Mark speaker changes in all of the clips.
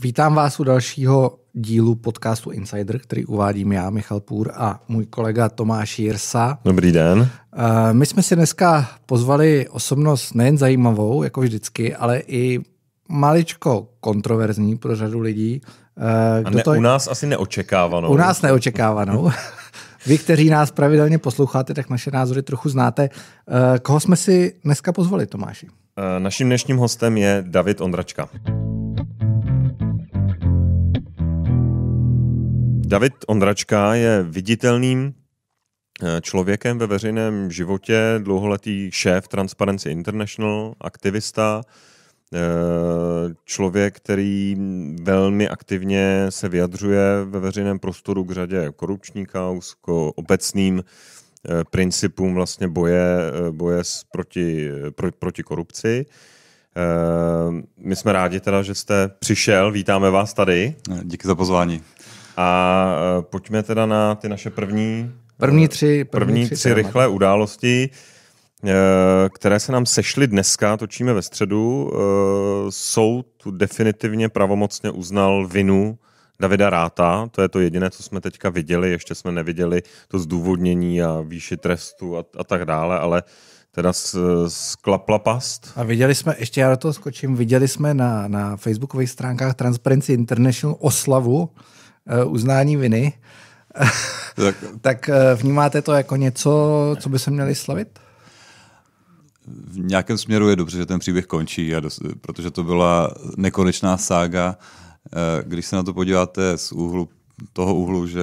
Speaker 1: Vítám vás u dalšího dílu podcastu Insider, který uvádím já, Michal Půr a můj kolega Tomáš Jirsa.
Speaker 2: Dobrý den.
Speaker 1: Eh, my jsme si dneska pozvali osobnost nejen zajímavou, jako vždycky, ale i maličko kontroverzní pro řadu lidí. Eh, kdo a ne, to... U
Speaker 2: nás asi neočekávanou. U nás
Speaker 1: neočekávanou. Vy, kteří nás pravidelně posloucháte, tak naše názory trochu znáte. Eh, koho jsme si dneska pozvali, Tomáši?
Speaker 2: Naším dnešním hostem je David Ondračka. David Ondračka je viditelným eh, člověkem ve veřejném životě, dlouholetý šéf Transparency International, aktivista, eh, člověk, který velmi aktivně se vyjadřuje ve veřejném prostoru k řadě korupčních kaus, k obecným eh, principům vlastně boje, boje proti, pro, proti korupci. My jsme rádi teda, že jste přišel, vítáme vás tady. Díky za pozvání. A eh, pojďme teda na ty naše první...
Speaker 1: První eh, tři, první první tři, tři rychlé
Speaker 2: události eh, které se nám sešly dneska, točíme ve středu. Soud definitivně pravomocně uznal vinu Davida Ráta, to je to jediné, co jsme teďka viděli, ještě jsme neviděli to zdůvodnění a výši trestu a, a tak dále, ale teda sklapla past.
Speaker 1: A viděli jsme, ještě já do toho skočím, viděli jsme na, na facebookových stránkách Transparency International oslavu Eh, uznání viny, tak. tak eh, vnímáte to jako něco, co by se měli slavit?
Speaker 3: V nějakém směru je dobře, že ten příběh končí, a protože to byla nekonečná sága. Eh, když se na to podíváte z úhlu toho úhlu, že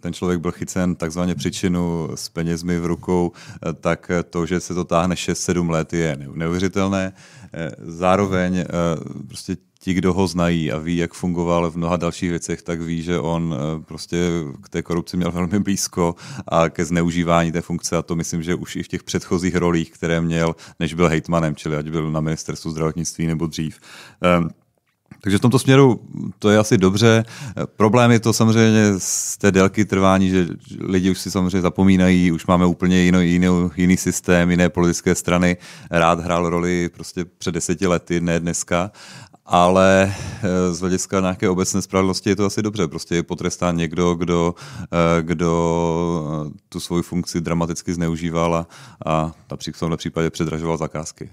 Speaker 3: ten člověk byl chycen takzvaně příčinu s penězmi v rukou, tak to, že se to táhne 6-7 let, je neuvěřitelné. Zároveň prostě ti, kdo ho znají a ví, jak fungoval v mnoha dalších věcech, tak ví, že on eh, prostě k té korupci měl velmi blízko a ke zneužívání té funkce a to myslím, že už i v těch předchozích rolích, které měl, než byl hejtmanem, čili ať byl na ministerstvu zdravotnictví nebo dřív. Ehm, takže v tomto směru to je asi dobře. Problém je to samozřejmě z té délky trvání, že lidi už si samozřejmě zapomínají, už máme úplně jiný, jiný, jiný systém, jiné politické strany. Rád hrál roli prostě před deseti lety, ne dneska ale eh, z hlediska nějaké obecné spravedlnosti je to asi dobře. Prostě je potrestán někdo, kdo, eh, kdo eh, tu svoji funkci dramaticky zneužíval a, a v tomhle případě předražoval zakázky.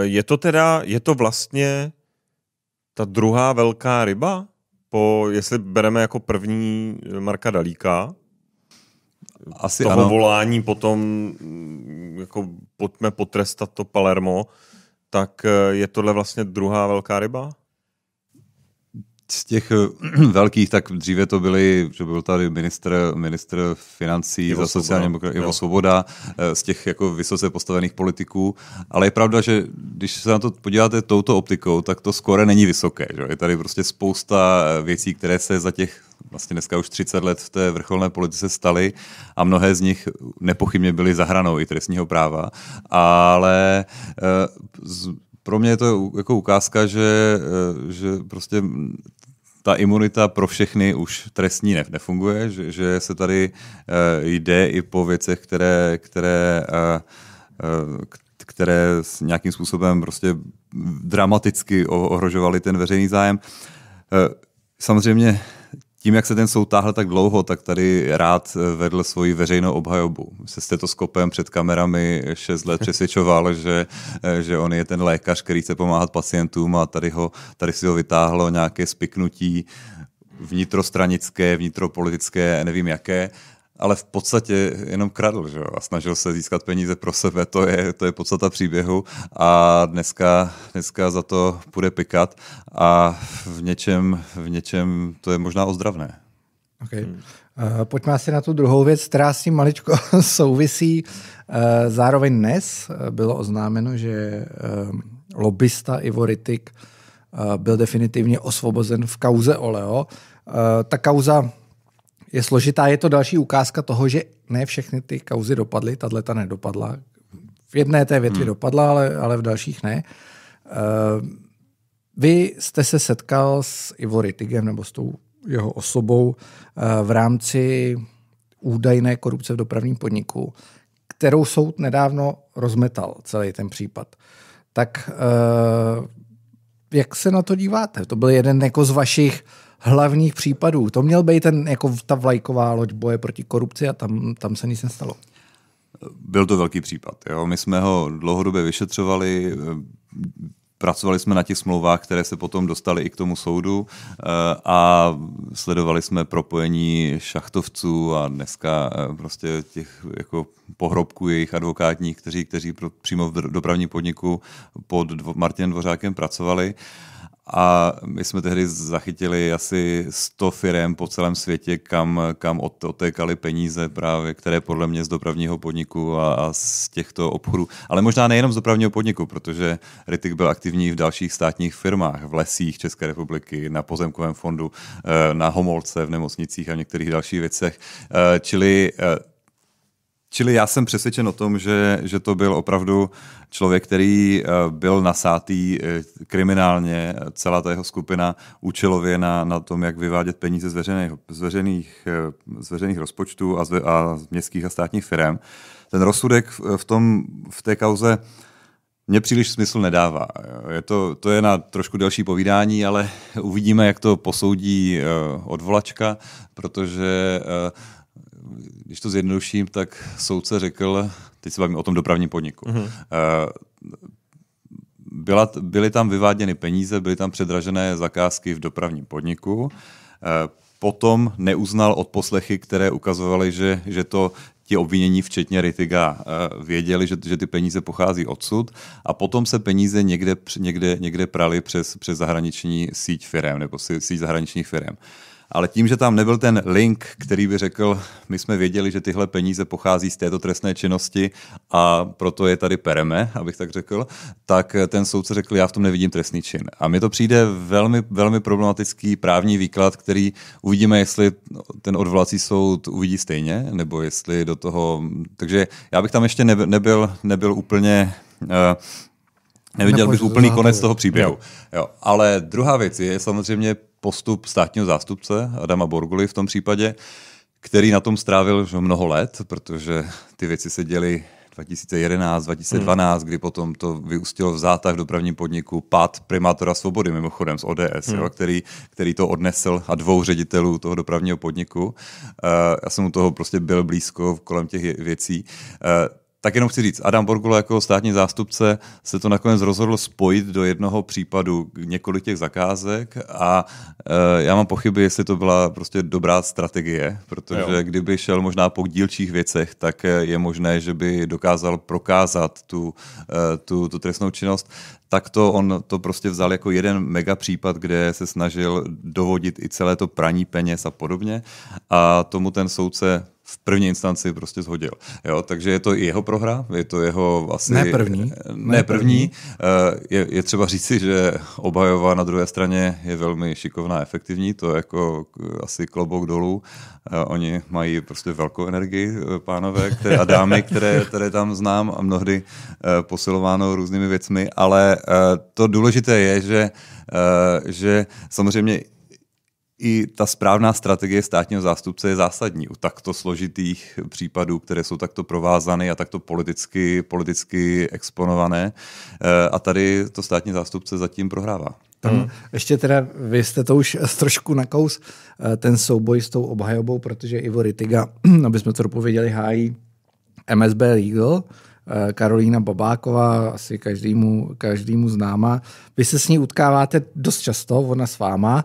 Speaker 2: Je to teda, je to vlastně ta druhá velká ryba? Po, jestli bereme jako první Marka Dalíka, asi toho ano. volání potom, mm, jako pojďme potrestat to Palermo, tak eh, je tohle vlastně druhá velká ryba? Z těch eh, velkých, tak dříve
Speaker 3: to byly, že byl tady ministr, ministr financí Ivo za sociální demokraty, Ivo Svoboda, eh, z těch jako vysoce postavených politiků, ale je pravda, že když se na to podíváte touto optikou, tak to skoro není vysoké. Že? Je tady prostě spousta věcí, které se za těch vlastně dneska už 30 let v té vrcholné politice stali a mnohé z nich nepochybně byly zahranou i trestního práva, ale eh, pro mě je to jako ukázka, že, eh, že prostě ta imunita pro všechny už trestní nefunguje, že, že se tady eh, jde i po věcech, které, které, které s nějakým způsobem prostě dramaticky ohrožovaly ten veřejný zájem. samozřejmě tím, jak se ten soud táhl tak dlouho, tak tady rád eh, vedl svoji veřejnou obhajobu. Se stetoskopem před kamerami 6 let přesvědčoval, že, eh, že on je ten lékař, který chce pomáhat pacientům a tady, ho, tady si ho vytáhlo nějaké spiknutí vnitrostranické, vnitropolitické, nevím jaké ale v podstatě jenom kradl že jo? a snažil se získat peníze pro sebe, to je, to je podstata příběhu a dneska, dneska za to půjde pikat a v něčem, v něčem to je možná ozdravné.
Speaker 1: Okay. Hmm. Uh, pojďme asi na tu druhou věc, která s tím maličko souvisí. Uh, zároveň dnes eh, bylo oznámeno, že uh, lobbysta Ivo uh, byl definitivně osvobozen v kauze Oleo. Ta kauza je složitá. Je to další ukázka toho, že ne všechny ty kauzy dopadly, tahle ta nedopadla. V jedné té větvi hmm. dopadla, ale, ale v dalších ne. Uh, vy jste se setkal s Ivo Rittigem nebo s tou jeho osobou uh, v rámci údajné korupce v dopravním podniku, kterou soud nedávno rozmetal celý ten případ. Tak uh, jak se na to díváte? To byl jeden jako z vašich uh, hlavních případů. To měl být ten, jako ta vlajková loď boje proti korupci a tam, tam se nic nestalo.
Speaker 3: Byl to velký případ. Jo. My jsme ho dlouhodobě vyšetřovali, eh, pracovali jsme na těch smlouvách, které se potom dostaly i k tomu soudu eh, a sledovali jsme propojení šachtovců a dneska eh, prostě těch jako pohrobků jejich advokátních, kteří, kteří přímo v dopravním podniku pod Martinem Dvořákem pracovali. A my jsme tehdy zachytili asi 100 firm po celém světě, kam, kam otékaly peníze právě, které podle mě z dopravního podniku a, a z těchto obchodů, ale možná nejenom z dopravního podniku, protože Rytik byl aktivní v dalších státních firmách, v lesích České republiky, na pozemkovém fondu, eh, na Homolce, v nemocnicích a v některých dalších věcech. Eh, čili eh, Čili já jsem přesvědčen o tom, že, že to byl opravdu člověk, který eh, byl nasátý eh, kriminálně, celá ta jeho skupina účelově na, na tom, jak vyvádět peníze z veřejných, z veřejných, eh, z veřejných rozpočtů a z, a z městských a státních firm. Ten rozsudek v, tom, v té kauze mě příliš smysl nedává. Je to, to je na trošku delší povídání, ale uvidíme, jak to posoudí odvolačka, protože když to zjednoduším, tak soudce řekl, teď se bavím o tom dopravním podniku, mm-hmm. byla, byly tam vyváděny peníze, byly tam předražené zakázky v dopravním podniku, eh, potom neuznal odposlechy, které ukazovaly, že, že to ti obvinění, včetně Rytiga, eh, věděli, že, že ty peníze pochází odsud a potom se peníze někde, někde, někde prali přes, přes zahraniční síť firem nebo síť zahraničních firem. Uh, ale tím, že tam nebyl ten link, který by řekl, my jsme věděli, že tyhle peníze pochází z této trestné činnosti a proto je tady pereme, abych tak řekl, tak ten soudce řekl, já v tom nevidím trestný čin. A mi to přijde velmi, velmi problematický právní výklad, který uvidíme, jestli ten odvolací soud uvidí stejně, nebo jestli do toho... Takže já bych tam ještě nebyl, nebyl úplně... Uh, Neviděl bych úplný záporu. konec toho příběhu. Jo. Jo. Ale druhá věc je samozřejmě postup státního zástupce Adama Borguli v tom případě, který na tom strávil mnoho let, protože ty věci se děly 2011, 2012, hmm. kdy potom to vyústilo v zátah v dopravním podniku pad primátora Svobody, mimochodem z ODS, hmm. jo, který, který to odnesl a dvou ředitelů toho dopravního podniku. Uh, já jsem u toho prostě byl blízko kolem těch věcí. Uh, tak jenom chci říct, Adam Borgula jako státní zástupce se to nakonec rozhodl spojit do jednoho případu několik těch zakázek a e, já mám pochyby, jestli to byla prostě dobrá strategie, protože jo. kdyby šel možná po dílčích věcech, tak e, je možné, že by dokázal prokázat tu, e, tu, tu trestnou činnost. Tak to on to prostě vzal jako jeden mega případ, kde se snažil dovodit i celé to praní peněz a podobně a tomu ten soudce v první instanci prostě zhodil. Jo, takže je to i jeho prohra, je to jeho asi... Vlastně- ne první. Eh, ne, první. první. Eh, je, je třeba říci, že obhajová na druhé straně je velmi šikovná, efektivní, to je jako asi klobouk dolů. Eh, oni mají prostě velkou energii, pánové které, a dámy, které, které tam znám a mnohdy posilováno různými věcmi, ale to důležité je, že že samozřejmě i ta správná strategie státního zástupce je zásadní u takto složitých případů, které jsou takto provázané a takto politicky, politicky exponované. Eh, a tady to státní zástupce zatím prohrává. Tam hmm.
Speaker 1: ještě teda, vy jste to už trošku nakous, eh, ten souboj s tou obhajobou, protože Ivo Ritiga, aby jsme to dopověděli, hájí MSB Legal, eh, Karolína Babáková, asi každému, každému známa. Vy se s ní utkáváte dost často, ona s váma.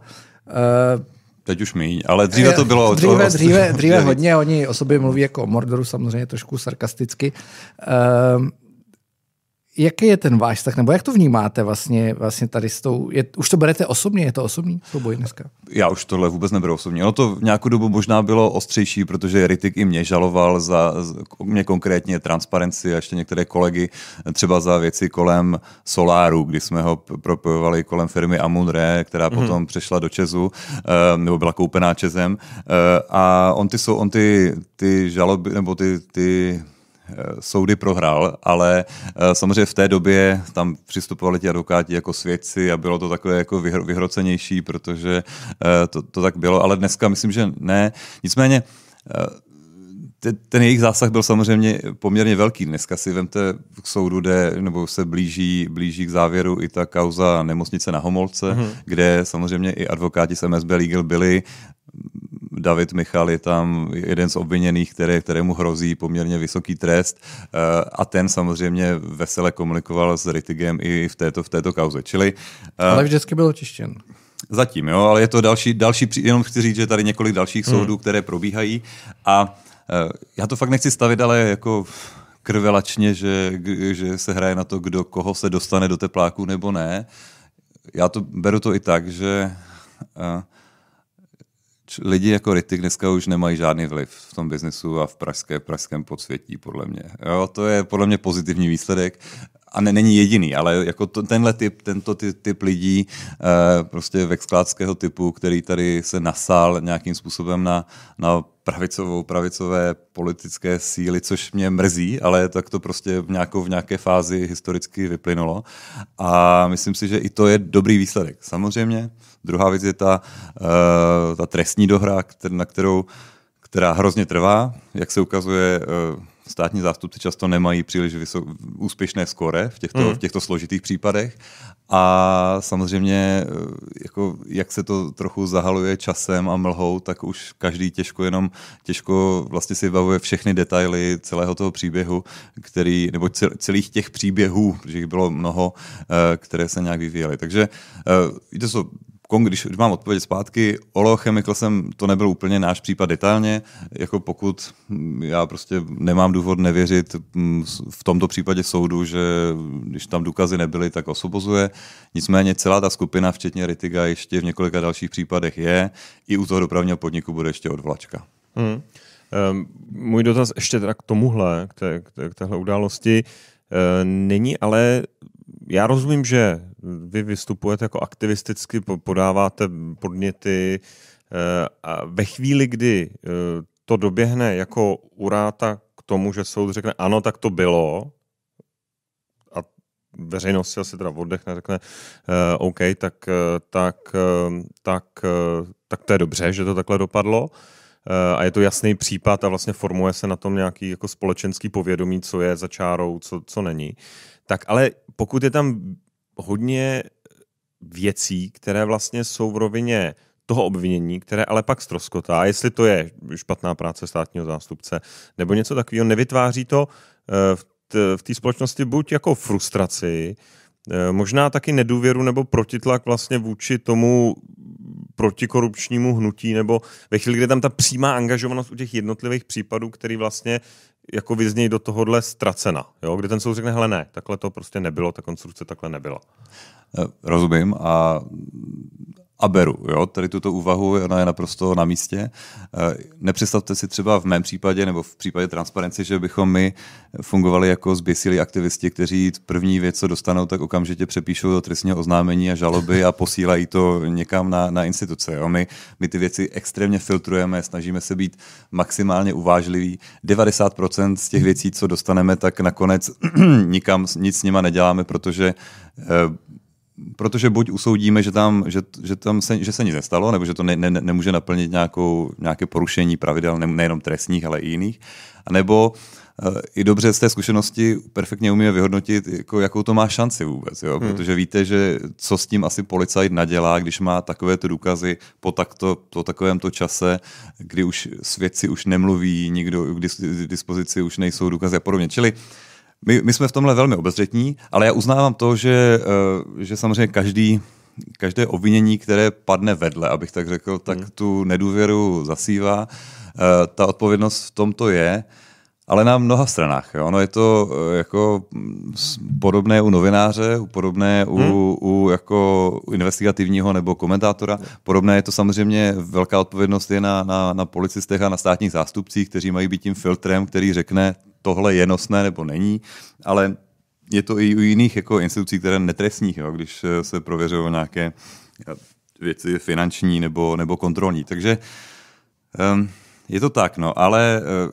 Speaker 3: Teď už míň, ale dříve to bylo... Dříve, dříve, dříve hodně,
Speaker 1: oni o sobě mluví jako o Mordoru, samozřejmě trošku sarkasticky. Uh, jaký je ten váš Tak nebo jak to vnímáte vlastně, vlastně tady s tou, je, už to berete osobně, je to osobní souboj dneska?
Speaker 3: Já už tohle vůbec neberu osobně. Ono to v nějakou dobu možná bylo ostřejší, protože Ritik i mě žaloval za, mě konkrétně transparenci a ještě některé kolegy třeba za věci kolem Soláru, kdy jsme ho propojovali kolem firmy Amunre, která mm-hmm. potom přešla do Čezu, eh, nebo byla koupená Čezem. Eh, a on ty, jsou, on ty, ty žaloby, nebo ty, ty Eh, soudy prohrál, ale eh, samozřejmě v té době tam přistupovali ti advokáti jako svědci a bylo to takové jako vyhrocenější, protože eh, to, to tak bylo, ale dneska myslím, že ne. Nicméně ten jejich zásah byl samozřejmě poměrně velký. Dneska si vemte k soudu, kde, nebo se blíží, blíží k závěru i ta kauza nemocnice na Homolce, hmm. kde samozřejmě i advokáti z MSB Legal byli David Michal je tam jeden z obviněných, které, kterému hrozí poměrně vysoký trest eh, a ten samozřejmě vesele komunikoval s Ritigem i v této, v této kauze. Čili, eh, Ale
Speaker 1: vždycky byl očištěn.
Speaker 3: Zatím, jo, ale je to další, další, jenom chci říct, že tady několik dalších hmm. soudů, které probíhají a eh, já to fakt nechci stavit, ale jako krvelačně, že, že se hraje na to, kdo koho se dostane do tepláku nebo ne. Já to beru to i tak, že uh, lidi jako Ritik dneska už nemají žádný vliv v tom biznesu a v pražské, pražském podsvětí, podle mě. Jo, to je podle mě pozitivní výsledek a ne, není jediný, ale jako to, tenhle typ, tento typ, typ lidí e, prostě vexkládského typu, který tady se nasál nějakým způsobem na, na pravicovou, pravicové politické síly, což mě mrzí, ale tak to prostě v, nějakou, v nějaké fázi historicky vyplynulo. A myslím si, že i to je dobrý výsledek. Samozřejmě, druhá věc je ta, eh, ta trestní dohra, na kterou která hrozně trvá, jak se ukazuje eh, státní zástupci často nemají příliš vysok, úspěšné skore v těchto, mm. v těchto složitých případech. A samozřejmě, e, jako, jak se to trochu zahaluje časem a mlhou, tak už každý těžko jenom těžko vlastně si vybavuje všechny detaily celého toho příběhu, který, nebo celých těch příběhů, protože jich bylo mnoho, e, které se nějak vyvíjely. Takže e, to jsou když mám odpověď zpátky, Olo Chemical jsem, to nebyl úplně náš případ detailně, jako pokud mm, já prostě nemám důvod nevěřit mm, v tomto případě soudu, že když tam důkazy nebyly, tak osobozuje. Nicméně celá ta skupina, včetně Ritiga, ještě v několika dalších případech je. I u toho dopravního podniku bude
Speaker 2: ještě odvlačka. Hmm. Um, můj dotaz ještě teda k tomuhle, k, té, k, té, k téhle události. Uh, není ale, já rozumím, že vy vystupujete jako aktivisticky, podáváte podněty eh, a ve chvíli, kdy eh, to doběhne jako uráta k tomu, že soud řekne ano, tak to bylo, a veřejnost si asi teda oddechne, řekne uh, OK, tak, tak, tak, tak to je dobře, že to takhle dopadlo a je to jasný případ a vlastně formuje se na tom nějaký jako společenský povědomí, co je za čárou, co, co není. Tak ale pokud je tam hodně věcí, které vlastně jsou v rovině toho obvinění, které ale pak stroskotá, jestli to je špatná práce státního zástupce nebo něco takového, nevytváří to eh, v té společnosti buď jako frustraci, eh, možná taky nedůvěru nebo protitlak vlastně vůči tomu protikorupčnímu hnutí, nebo ve chvíli, kde tam ta přímá angažovanost u těch jednotlivých případů, který vlastně jako vyznějí do tohohle ztracena, jo? kdy ten soud řekne, hele ne, takhle to prostě nebylo, ta konstrukce takhle nebyla.
Speaker 3: Eh, rozumím a a beru. Jo? Tady tuto úvahu, ona je naprosto na místě. Eh, nepředstavte si třeba v mém případě nebo v případě transparenci, že bychom my fungovali jako zběsilí aktivisti, kteří první věc, co dostanou, tak okamžitě přepíšou do trestního oznámení a žaloby a posílají to někam na, na instituce. Jo? My, my ty věci extrémně filtrujeme, snažíme se být maximálně uvážliví. 90% z těch věcí, co dostaneme, tak nakonec nikam nic s nima neděláme, protože eh, protože buď usoudíme, že tam, že, že tam se, že se nic nestalo, nebo že to ne, ne, nemůže naplnit nějakou, nějaké porušení pravidel, ne, nejenom trestních, ale i jiných, nebo eh, i dobře z té zkušenosti perfektně umíme vyhodnotit, jako, jakou to má šanci vůbec, jo? Hmm. protože víte, že co s tím asi policajt nadělá, když má takové ty důkazy po takto, po takovémto čase, kdy už svědci už nemluví, nikdo, k dispozici už nejsou důkazy a podobně. Čili uh, my, my jsme v tomhle velmi obezřetní, ale já uznávám to, že, eh, že samozřejmě každý, každé obvinění, které padne vedle, abych tak řekl, tak hmm. tu nedůvěru zasívá. Eh, ta odpovědnost v tomto je, ale na mnoha stranách. Jo. Ono je to eh, jako podobné u novináře, podobné u, hmm. u jako investigativního nebo komentátora. Podobné je to samozřejmě, velká odpovědnost je na, na, na policistech a na státních zástupcích, kteří mají být tím filtrem, který řekne, tohle je nosné nebo není, ale je to i u jiných jako institucí, které netresních, jo, když eh, se prověřují nějaké eh, věci finanční nebo, nebo kontrolní. Takže um, je to tak, no, ale eh,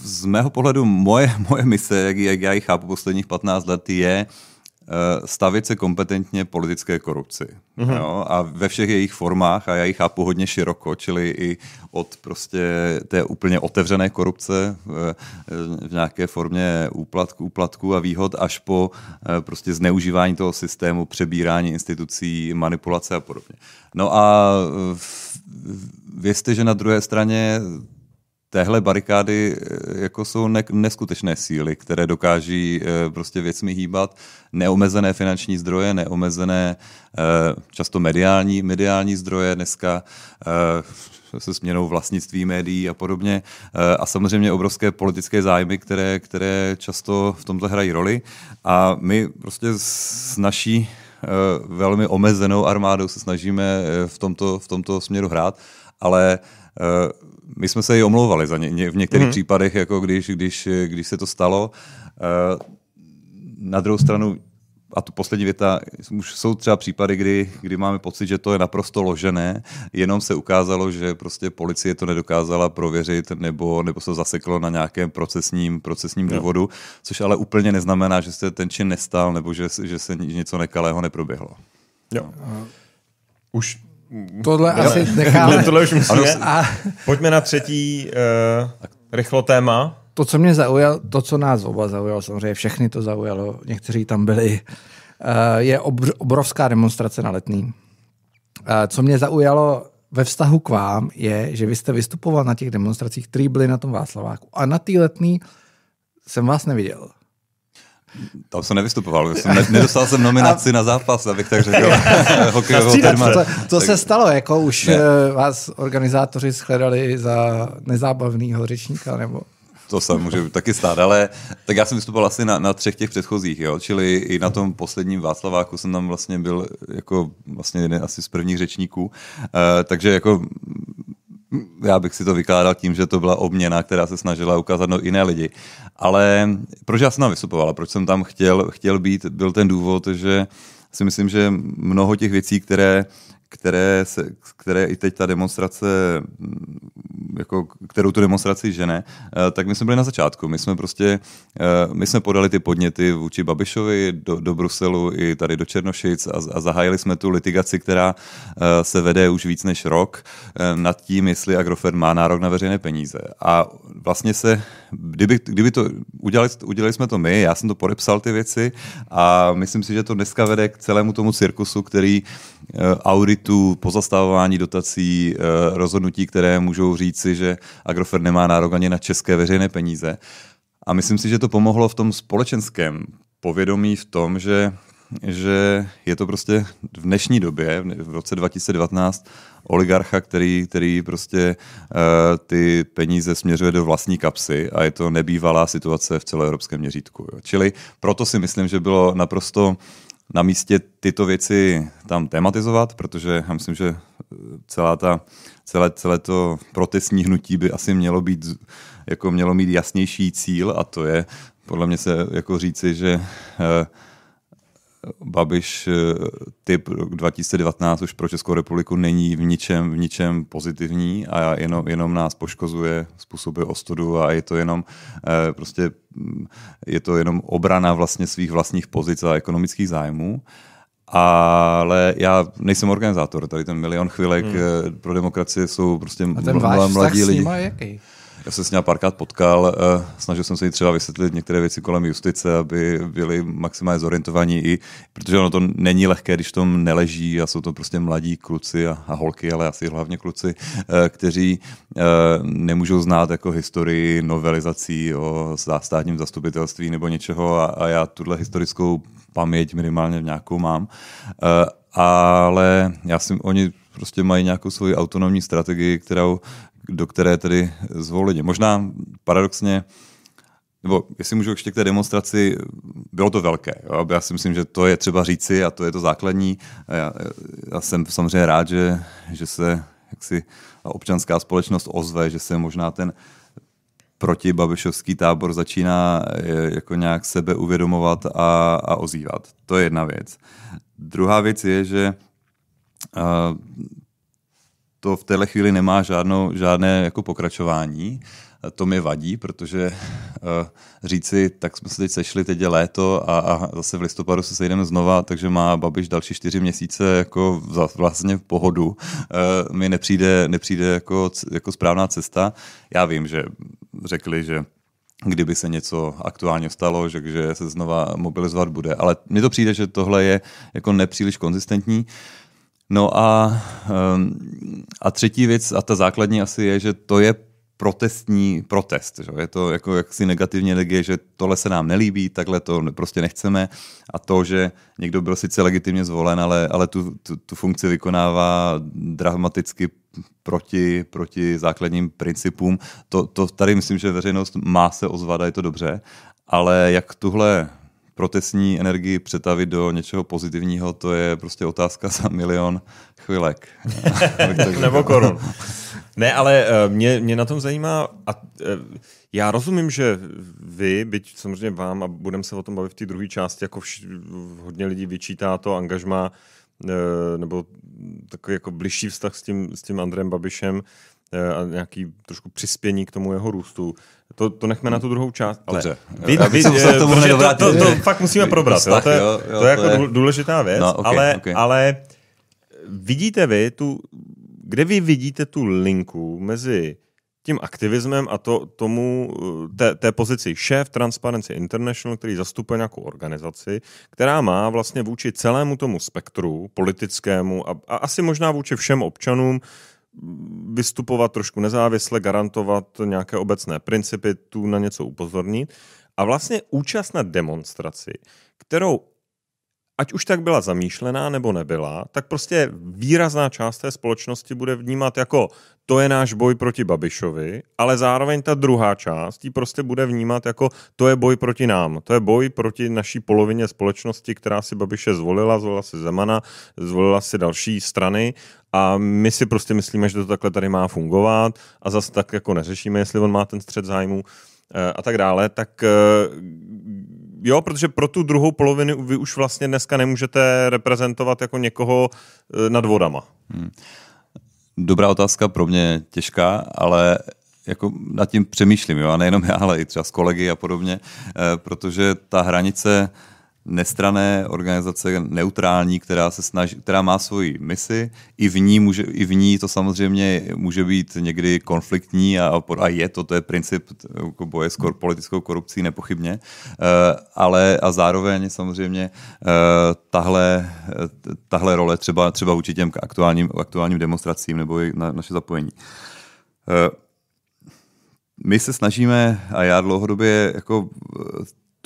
Speaker 3: z mého pohledu moje, moje mise, jak, jak já ji chápu posledních 15 let, je uh, Eh, stavit se kompetentně politické korupci. Mm-hmm. Jo? A ve všech jejich formách, a já ji chápu hodně široko, čili i od prostě té úplně otevřené korupce eh, v, nějaké formě úplatku, úplatku a výhod, až po eh, prostě zneužívání toho systému, přebírání institucí, manipulace a podobně. No a věřte, že na druhé straně téhle barikády eh, jako jsou ne- neskutečné síly, které dokáží eh, prostě věcmi hýbat, neomezené finanční zdroje, neomezené eh, často mediální, mediální zdroje dneska se směnou vlastnictví médií a podobně. A samozřejmě obrovské politické zájmy, které, které často v tomto hrají roli. A my prostě s naší velmi omezenou armádou se snažíme v tomto, v tomto směru hrát, ale Eh, my jsme se i omlouvali za ně, ně, v některých hmm. případech, jako když, když, když se to stalo. Eh, na druhou stranu, a tu poslední věta, už jsou třeba případy, kdy, kdy máme pocit, že to je naprosto ložené, jenom se ukázalo, že prostě policie to nedokázala prověřit nebo, nebo se zaseklo na nějakém procesním, procesním no. důvodu, což ale úplně neznamená, že se ten čin nestal nebo že, že se něco nekalého neproběhlo.
Speaker 2: Jo. No. Eh, už Tohle jo. asi necháme. Tohle už musíme. A... Pojďme
Speaker 1: na třetí uh, rychlo téma. To, co mě zaujalo, to, co nás oba zaujalo, samozřejmě všechny to zaujalo, někteří tam byli, eh, je obrovská demonstrace na letný. Eh, co mě zaujalo ve vztahu k vám je, že vy jste vystupoval na těch demonstracích, které byly na tom Václaváku. A na té letný jsem vás neviděl.
Speaker 3: Tam jsem nevystupoval, jsem ne, nedostal jsem nominaci a... na zápas, abych tak řekl. co, co se stalo,
Speaker 1: jako už ne. Eh, vás organizátoři shledali za nezábavného řečníka, nebo?
Speaker 3: To se může taky stát, ale tak já jsem vystupoval asi na, na třech těch předchozích, jo? čili i na tom posledním Václaváku jsem tam vlastně byl jako vlastně jeden asi z prvních řečníků, uh, takže jako já bych si to vykládal tím, že to byla obměna, která se snažila ukázat no jiné lidi. Ale proč já jsem tam vystupoval, proč jsem tam chtěl, chtěl být, byl ten důvod, že si myslím, že mnoho těch věcí, které které, se, které i teď ta demonstrace, mm, jako, kterou tu demonstraci žene, eh, tak my jsme byli na začátku. My jsme prostě, eh, my jsme podali ty podněty vůči Babišovi do, do Bruselu i tady do Černošic a, a zahájili jsme tu litigaci, která eh, se vede už víc než rok nad tím, jestli Agrofert má nárok na veřejné peníze. A vlastně se, kdyby, kdyby to, udělali, udělali jsme to my, já jsem to podepsal ty věci a myslím si, že to dneska vede k celému tomu cirkusu, který Eh, auditů, pozastavování dotací, eh, rozhodnutí, které můžou říci, že agrofer nemá nárok ani na české veřejné peníze. A myslím si, že to pomohlo v tom společenském povědomí v tom, že že je to prostě v dnešní době, v roce 2019, oligarcha, který, který prostě uh, ty peníze směřuje do vlastní kapsy a je to nebývalá situace v celoevropském měřítku. Jo. Čili proto si myslím, že bylo naprosto na místě tyto věci tam tematizovat, protože já myslím, že eh, celá ta, celé, celé to protestní hnutí by asi mělo být, jako mělo mít jasnější cíl a to je podle mě se jako říci, že eh, Babiš eh, typ 2019 už pro Českou republiku není v ničem, v ničem pozitivní a jenom, jenom nás poškozuje, způsoby ostudu a je to jenom eh, prostě mm, je to jenom obrana vlastně svých vlastních pozic a ekonomických zájmů. Ale já nejsem organizátor, tady ten milion chvilek hmm. Eh, pro demokracii jsou prostě a ten váš lidi. S nima jaký? Já jsem s ní párkrát potkal, eh, snažil jsem se jí třeba vysvětlit některé věci kolem justice, aby byli maximálně zorientovaní i, protože ono to není lehké, když tom neleží a jsou to prostě mladí kluci a, a holky, ale asi hlavně kluci, eh, kteří eh, nemůžou znát jako historii novelizací o státním zastupitelství nebo něčeho a, a já tuhle historickou paměť minimálně nějakou mám. Ale já si, oni prostě mají nějakou svoji autonomní strategii, kterou, do které tedy zvolili. Možná paradoxně, nebo jestli můžu ještě k té demonstraci, bylo to velké. Jo? Já si myslím, že to je třeba říci a to je to základní. Já, já jsem samozřejmě rád, že, že se jaksi občanská společnost ozve, že se možná ten proti Babišovský tábor začíná eh, jako nějak sebe uvědomovat a, a ozývat. To je jedna věc. Druhá věc je, že eh, to v téhle chvíli nemá žádnou, žádné jako pokračování. To mi vadí, protože uh, říci, tak jsme se teď sešli, teď je léto a, a zase v listopadu se sejdeme znova, takže má Babiš další čtyři měsíce jako vlastně v pohodu, uh, mi nepřijde, nepřijde jako, jako správná cesta. Já vím, že řekli, že kdyby se něco aktuálně stalo, že, že se znova mobilizovat bude. Ale mně to přijde, že tohle je jako nepříliš konzistentní. Uh, No a, ehm, a třetí věc, a ta základní asi je, že to je protestní protest. Že? Je to jako jaksi negativní energie, že tohle se nám nelíbí, takhle to prostě nechceme a to, že někdo byl sice legitimně zvolen, ale, ale tu, tu, tu funkci vykonává dramaticky proti, proti základním principům. To, to tady myslím, že veřejnost má se ozvat a je to dobře, ale jak tuhle protestní energii přetavit do něčeho pozitivního, to je prostě otázka za
Speaker 2: milion chvilek. Nebo korun. Ne, ale eh, mě, mě na tom zajímá, a eh, já rozumím, že vy, byť samozřejmě vám, a budeme se o tom bavit v té druhé části, jako vš, hodně lidí vyčítá to angažma eh, nebo takový jako blížší vztah s tím, s tím Andrem Babišem a nějaký trošku přispění k tomu jeho růstu. To, to nechme na tu druhou část. Ale Dobře. Vy, vy, vy, to, to, to, to fakt musíme probrat. Vztah, jo? To, je, jo, jo, to je jako je... důležitá věc, no, okay, ale, okay. ale vidíte vy tu, kde vy vidíte tu linku mezi tím aktivismem a to, tomu, eh, té, té pozici šéf Transparency International, který zastupuje nějakou organizaci, která má vlastně vůči celému tomu spektru politickému a, a asi možná vůči všem občanům vystupovat trošku nezávisle, garantovat nějaké obecné principy, tu na něco upozornit. A vlastně účast na demonstraci, kterou ať už tak byla zamýšlená nebo nebyla, tak prostě výrazná část té společnosti bude vnímat jako to je náš boj proti Babišovi, ale zároveň ta druhá část ji prostě bude vnímat jako to je boj proti nám, to je boj proti naší polovině společnosti, která si Babiše zvolila, zvolila si Zemana, zvolila si další strany a my si prostě myslíme, že to takhle tady má fungovat a zase tak jako neřešíme, jestli on má ten střed zájmu eh, a tak dále, tak eh, jo, protože pro tu druhou polovinu vy už vlastně dneska nemůžete reprezentovat jako někoho e, nad vodama.
Speaker 3: Hmm. Dobrá otázka, pro mě těžká, ale jako nad tím přemýšlím, jo, a nejenom já, ale i třeba s kolegy a podobně, e, protože ta hranice nestrané organizace, neutrální, která, se snaží, která má svoji misi. I v, ní může, I v ní to samozřejmě může být někdy konfliktní a, a je to, to je princip boje s kor, politickou korupcí nepochybně, uh, ale a zároveň samozřejmě uh, tahle, eh, tahle role třeba, třeba vůči těm aktuálním, aktuálním demonstracím nebo na, naše zapojení. Uh, my se snažíme, a já dlouhodobě jako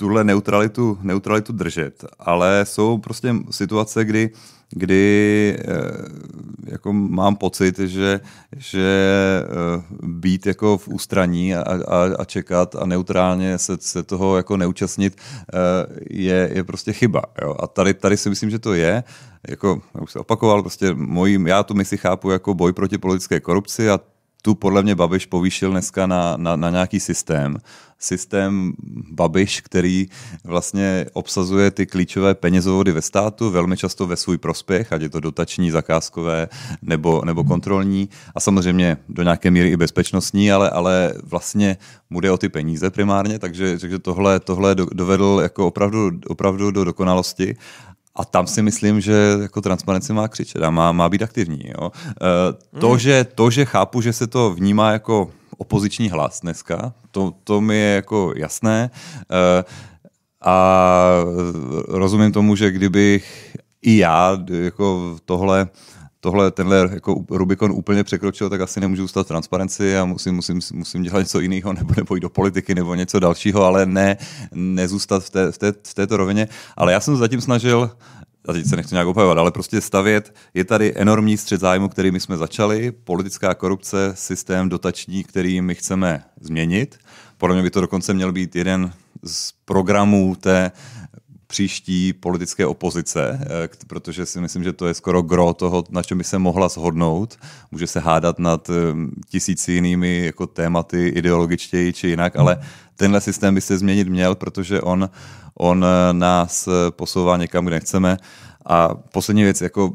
Speaker 3: tuhle neutralitu, neutralitu držet, ale jsou prostě situace, kdy, kdy eh, jako mám pocit, že, že eh, být jako v ústraní a, a, a čekat a neutrálně se, se toho jako neúčastnit eh, je, je prostě chyba. Jo? A tady, tady si myslím, že to je jako, já už se opakoval, prostě mojím, já tu misi chápu jako boj proti politické korupci a tu podle mě Babiš povýšil dneska na, na, na nějaký systém. Systém Babiš, který vlastně obsazuje ty klíčové penězovody ve státu, velmi často ve svůj prospěch, ať je to dotační, zakázkové nebo, nebo kontrolní a samozřejmě do nějaké míry i bezpečnostní, ale, ale vlastně mu jde o ty peníze primárně, takže, takže tohle, tohle dovedl jako opravdu, opravdu do dokonalosti a tam si myslím, že jako transparence má křičet a má, má být aktivní. Jo? Eh, to, hmm. že, to, že chápu, že se to vnímá jako opoziční hlas dneska, to, to mi je jako jasné. Eh, a rozumím tomu, že kdybych i já jako tohle uh, tohle, tenhle jako Rubikon úplně překročil, tak asi nemůžu zůstat transparenci a musím, musím, musím dělat něco jiného, nebo nebo jít do politiky, nebo něco dalšího, ale ne, nezůstat v, té, v, té, v této rovině. Ale já jsem zatím snažil a teď se nechci nějak opavovat, ale prostě stavět, je tady enormní střed zájmu, který my jsme začali, politická korupce, systém dotační, který my chceme změnit. Podle mě by to dokonce měl být jeden z programů té příští politické opozice, eh, protože si myslím, že to je skoro gro toho, na čem by se mohla shodnout. Může se hádat nad eh, tisíci jinými jako tématy ideologičtěji či jinak, ale tenhle systém by se změnit měl, protože on, on eh, nás posouvá někam, kde nechceme. A poslední věc, jako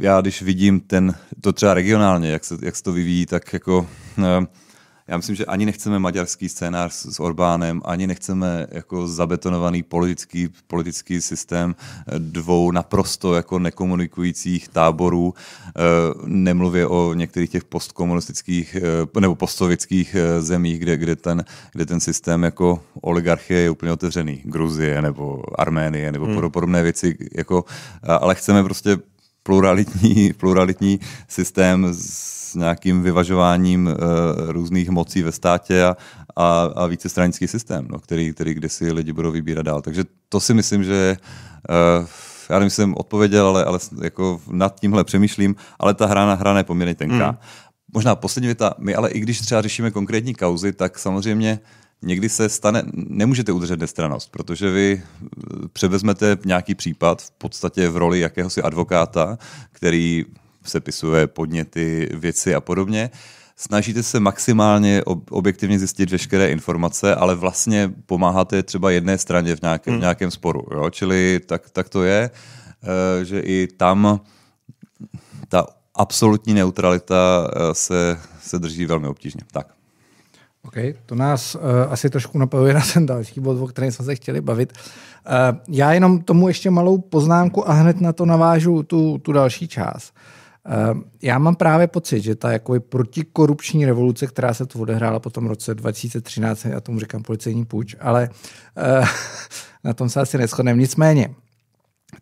Speaker 3: já když vidím ten, to třeba regionálně, jak se, jak se to vyvíjí, tak jako já myslím, že ani nechceme maďarský scénář s Orbánem, ani nechceme jako zabetonovaný politický, politický systém eh, dvou naprosto jako nekomunikujících táborů, eh, nemluvě o některých těch postkomunistických eh, nebo postsovětských zemích, kde, kde, ten, kde ten systém jako oligarchie je úplně otevřený. Gruzie nebo Arménie nebo hmm. podobné věci. Jako, ale chceme prostě pluralitní, pluralitní systém s nějakým vyvažováním uh, různých mocí ve státě a, a, a vícestranický systém, no, který, který kde si lidi budou vybírat dál. Takže to si myslím, že uh, já nevím, jsem odpověděl, ale, ale jako nad tímhle přemýšlím, ale ta hra na hra je poměrně tenká. Mm. Možná poslední věta, my ale i když třeba řešíme konkrétní kauzy, tak samozřejmě uh, někdy se stane, nemůžete udržet nestranost, protože vy eh, převezmete nějaký případ v podstatě v roli jakéhosi advokáta, který sepisuje podněty, věci a podobně. Snažíte se maximálně objektivně zjistit veškeré informace, ale vlastně pomáháte třeba jedné straně v nějakém, hmm. nějakém sporu. Jo? Čili tak, tak to je, eh, že i tam ta absolutní neutralita eh, se, se drží velmi obtížně. Tak.
Speaker 1: Ok, to nás uh, asi trošku napojuje na ten další bod, o kterém jsme se chtěli bavit. Uh, já jenom tomu ještě malou poznámku a hned na to navážu tu, tu další část. Uh, já mám právě pocit, že ta jakoby protikorupční revoluce, která se tu odehrála po tom roce 2013, já tomu říkám policejní půjč, ale uh, na tom se asi neschodneme. Nicméně,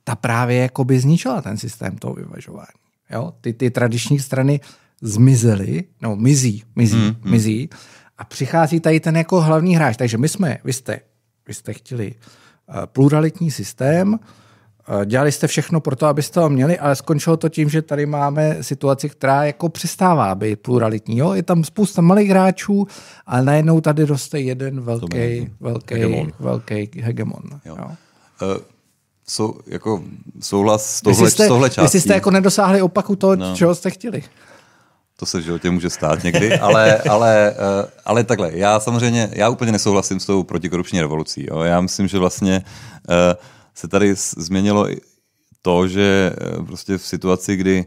Speaker 1: ta právě jakoby zničila ten systém toho vyvažování. Jo? Ty, ty tradiční strany zmizely, no mizí, mizí, mm, hmm mizí. A přichází tady ten jako hlavní hráč. Takže my jsme, vy jste, vy jste chtěli eh, pluralitní systém, eh, dělali jste všechno pro to, abyste ho měli, ale skončilo to tím, že tady máme situaci, která jako přestává být pluralitní. Jo? Je tam spousta malých hráčů, ale najednou tady roste jeden velký, velký, hegemon. velký hegemon. Jo. Jo?
Speaker 3: Eh, sou, jako souhlas s tohle, jste, tohle částí. Jestli jste jako
Speaker 1: nedosáhli opaku toho, no. čeho jste chtěli
Speaker 3: to se v životě může stát někdy, ale, ale, eh, ale takhle, já samozřejmě, já úplně nesouhlasím s tou protikorupční revolucí. Jo. Já myslím, že vlastně eh, se tady změnilo to, že eh, prostě v situaci, kdy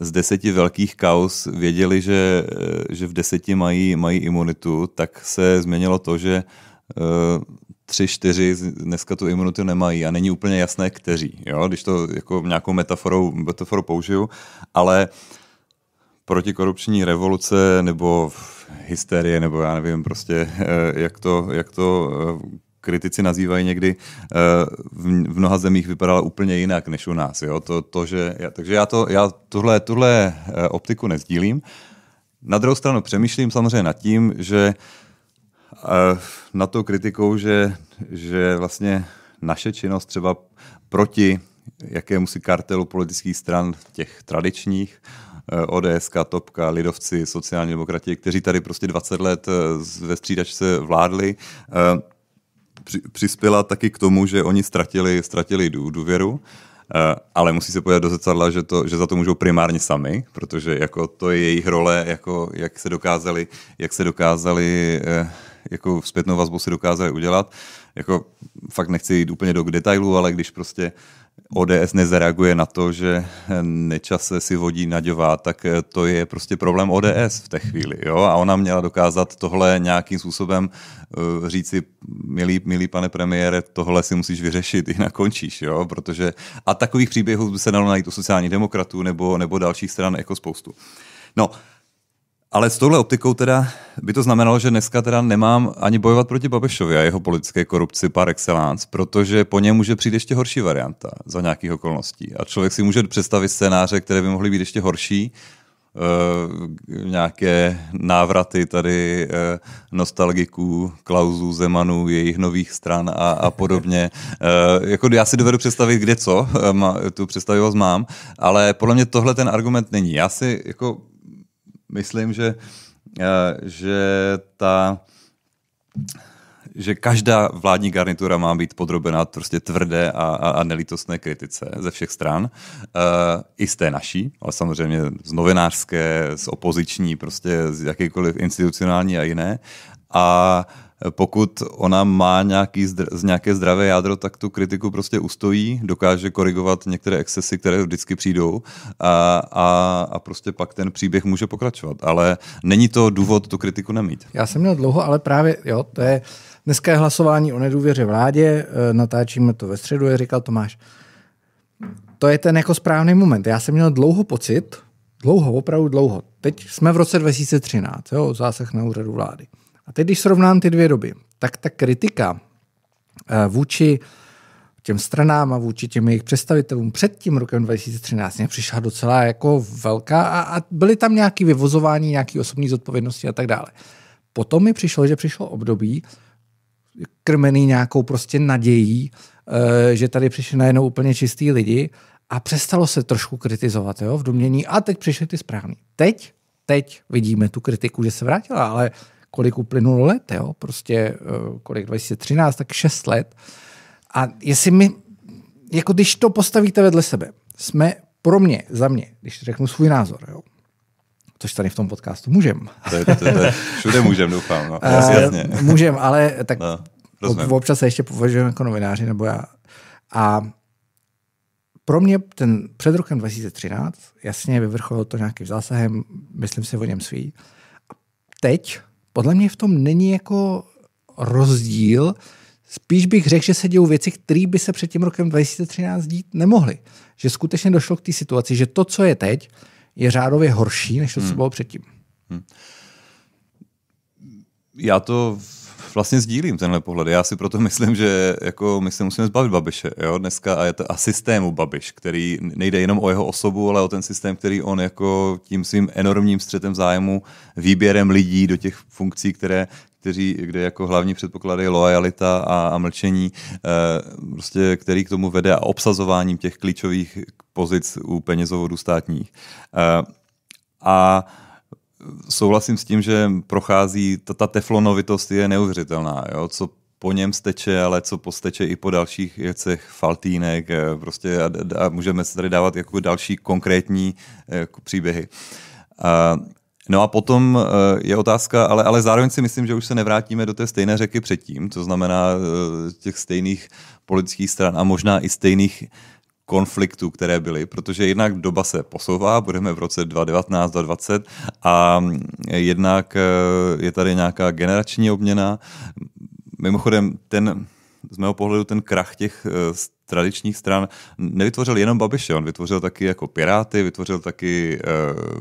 Speaker 3: z deseti velkých kaus věděli, že, že v deseti mají, mají imunitu, tak se změnilo to, že tři, čtyři dneska tu imunitu nemají a není úplně jasné, kteří. Jo? Když to jako nějakou metaforou, metaforou použiju, ale uh, protikorupční revoluce nebo hysterie, nebo já nevím prostě, eh, jak to, jak to eh, kritici nazývají někdy, eh, v mnoha zemích vypadala úplně jinak než u nás. Jo? To, to, že já, takže já, to, já tuhle, tuhle optiku nezdílím. Na druhou stranu přemýšlím samozřejmě nad tím, že na to kritikou, že, že vlastně naše činnost třeba proti jakémusi kartelu politických stran těch tradičních Eh, ODS, Topka, Lidovci, sociální demokrati, kteří tady prostě 20 let eh, ve střídačce vládli, eh, přispěla taky k tomu, že oni ztratili, ztratili důvěru ale musí se podívat do zrcadla, že, to, že za to můžou primárně sami, protože jako to je jejich role, jako jak se dokázali, jak se dokázali jako zpětnou vazbu si dokázali udělat. Jako fakt nechci jít úplně do detailů, ale když prostě ODS nezareaguje na to, že Nečase si vodí Naďová, tak eh, to je prostě problém ODS v té chvíli. Jo? A ona měla dokázat tohle nějakým způsobem eh, říci, milý, milý pane premiére, tohle si musíš vyřešit, jinak končíš. Jo? Protože, a takových příběhů by se dalo najít u sociálních demokratů nebo, nebo dalších stran jako spoustu. No, ale s touhle optikou teda by to znamenalo, že dneska teda nemám ani bojovat proti Babišovi a jeho politické korupci par excellence, protože po něm může přijít ještě horší varianta za nějakých okolností. A člověk si může představit scénáře, které by mohly být ještě horší, Uh, nějaké návraty tady uh, nostalgiků, Klauzů, Zemanů, jejich nových stran a, a podobně. Uh, jako já si dovedu představit, kde co, uh, tu představivost mám, ale podle mě tohle ten argument není. Já si jako myslím, že, eh, že ta že každá vládní garnitura má být podrobená prostě tvrdé a, a, a nelítostné kritice ze všech stran. Eh, I z té naší, ale samozřejmě z novinářské, z opoziční, prostě z jakékoliv institucionální a jiné. A uh, pokud ona má nějaký, zdr- nějaké zdravé jádro, tak tu kritiku prostě ustojí, dokáže korigovat některé excesy, které vždycky přijdou a, a, a prostě pak ten příběh může pokračovat. Ale není to důvod tu kritiku nemít.
Speaker 1: Já jsem měl dlouho, ale právě, jo, to je dneska je hlasování o nedůvěře vládě, e, natáčíme to ve středu, je říkal Tomáš. To je ten jako správný moment. Já jsem měl dlouho pocit, dlouho, opravdu dlouho. Teď jsme v roce 2013, jo, zásah na úřadu vlády. A teď, když srovnám ty dvě doby, tak ta kritika eh, vůči těm stranám a vůči těm jejich představitelům před tím rokem 2013 mě přišla docela jako velká a, a byly tam nějaké vyvozování, nějaké osobní zodpovědnosti a tak dále. Potom mi přišlo, že přišlo období krmený nějakou prostě nadějí, eh, že tady přišli najednou úplně čistý lidi a přestalo se trošku kritizovat jo, v domění a teď přišly ty správný. Teď, teď vidíme tu kritiku, že se vrátila, ale kolik uplynulo let, jo? prostě eh, kolik 2013, tak 6 let. A jestli my, jako když to postavíte vedle sebe, jsme pro mě, za mě, když řeknu svůj názor, jo? což tady v tom podcastu můžem. To je, to, to, to je, všude
Speaker 3: můžem, doufám. No. Jasně, eh, jasně. Můžem, ale tak no, rozumím.
Speaker 1: občas se ještě považujeme jako novináři, nebo já. A pro mě ten před rokem 2013, jasně vyvrcholilo to nějakým zásahem, myslím si o něm svý. A teď podle mě v tom není jako rozdíl. Spíš bych řekl, že se dějou věci, které by se před tím rokem 2013 dít nemohly. Že skutečně došlo k té situaci, že to, co je teď, je řádově horší, než to, co hmm. bylo předtím. Hmm.
Speaker 3: Já to vlastně sdílím tenhle pohled. Já si proto myslím, že jako my se musíme zbavit Babiše jo? dneska a, je to, a systému Babiš, který nejde jenom o jeho osobu, ale o ten systém, který on jako tím svým enormním střetem zájmu, výběrem lidí do těch funkcí, které, kteří, kde jako hlavní předpoklad je loajalita a, a mlčení, e, prostě, který k tomu vede a obsazováním těch klíčových pozic u penězovodů státních. E, a souhlasím s tím, že prochází, ta, ta teflonovitost je neuvěřitelná, jo? co po něm steče, ale co posteče i po dalších věcech, faltínek, eh, prostě a, a můžeme se tady dávat jako další konkrétní eh, jako příběhy. A, No a potom eh, je otázka, ale, ale zároveň si myslím, že už se nevrátíme do té stejné řeky předtím, to znamená těch stejných politických stran a možná i stejných konfliktů, které byly, protože jednak doba se posouvá, budeme v roce 2019, 2020 a mm, jednak e, je tady nějaká generační obměna. Mimochodem, ten, z mého pohledu ten krach těch e, tradičních stran nevytvořil jenom Babiše, on vytvořil taky jako Piráty, vytvořil taky e,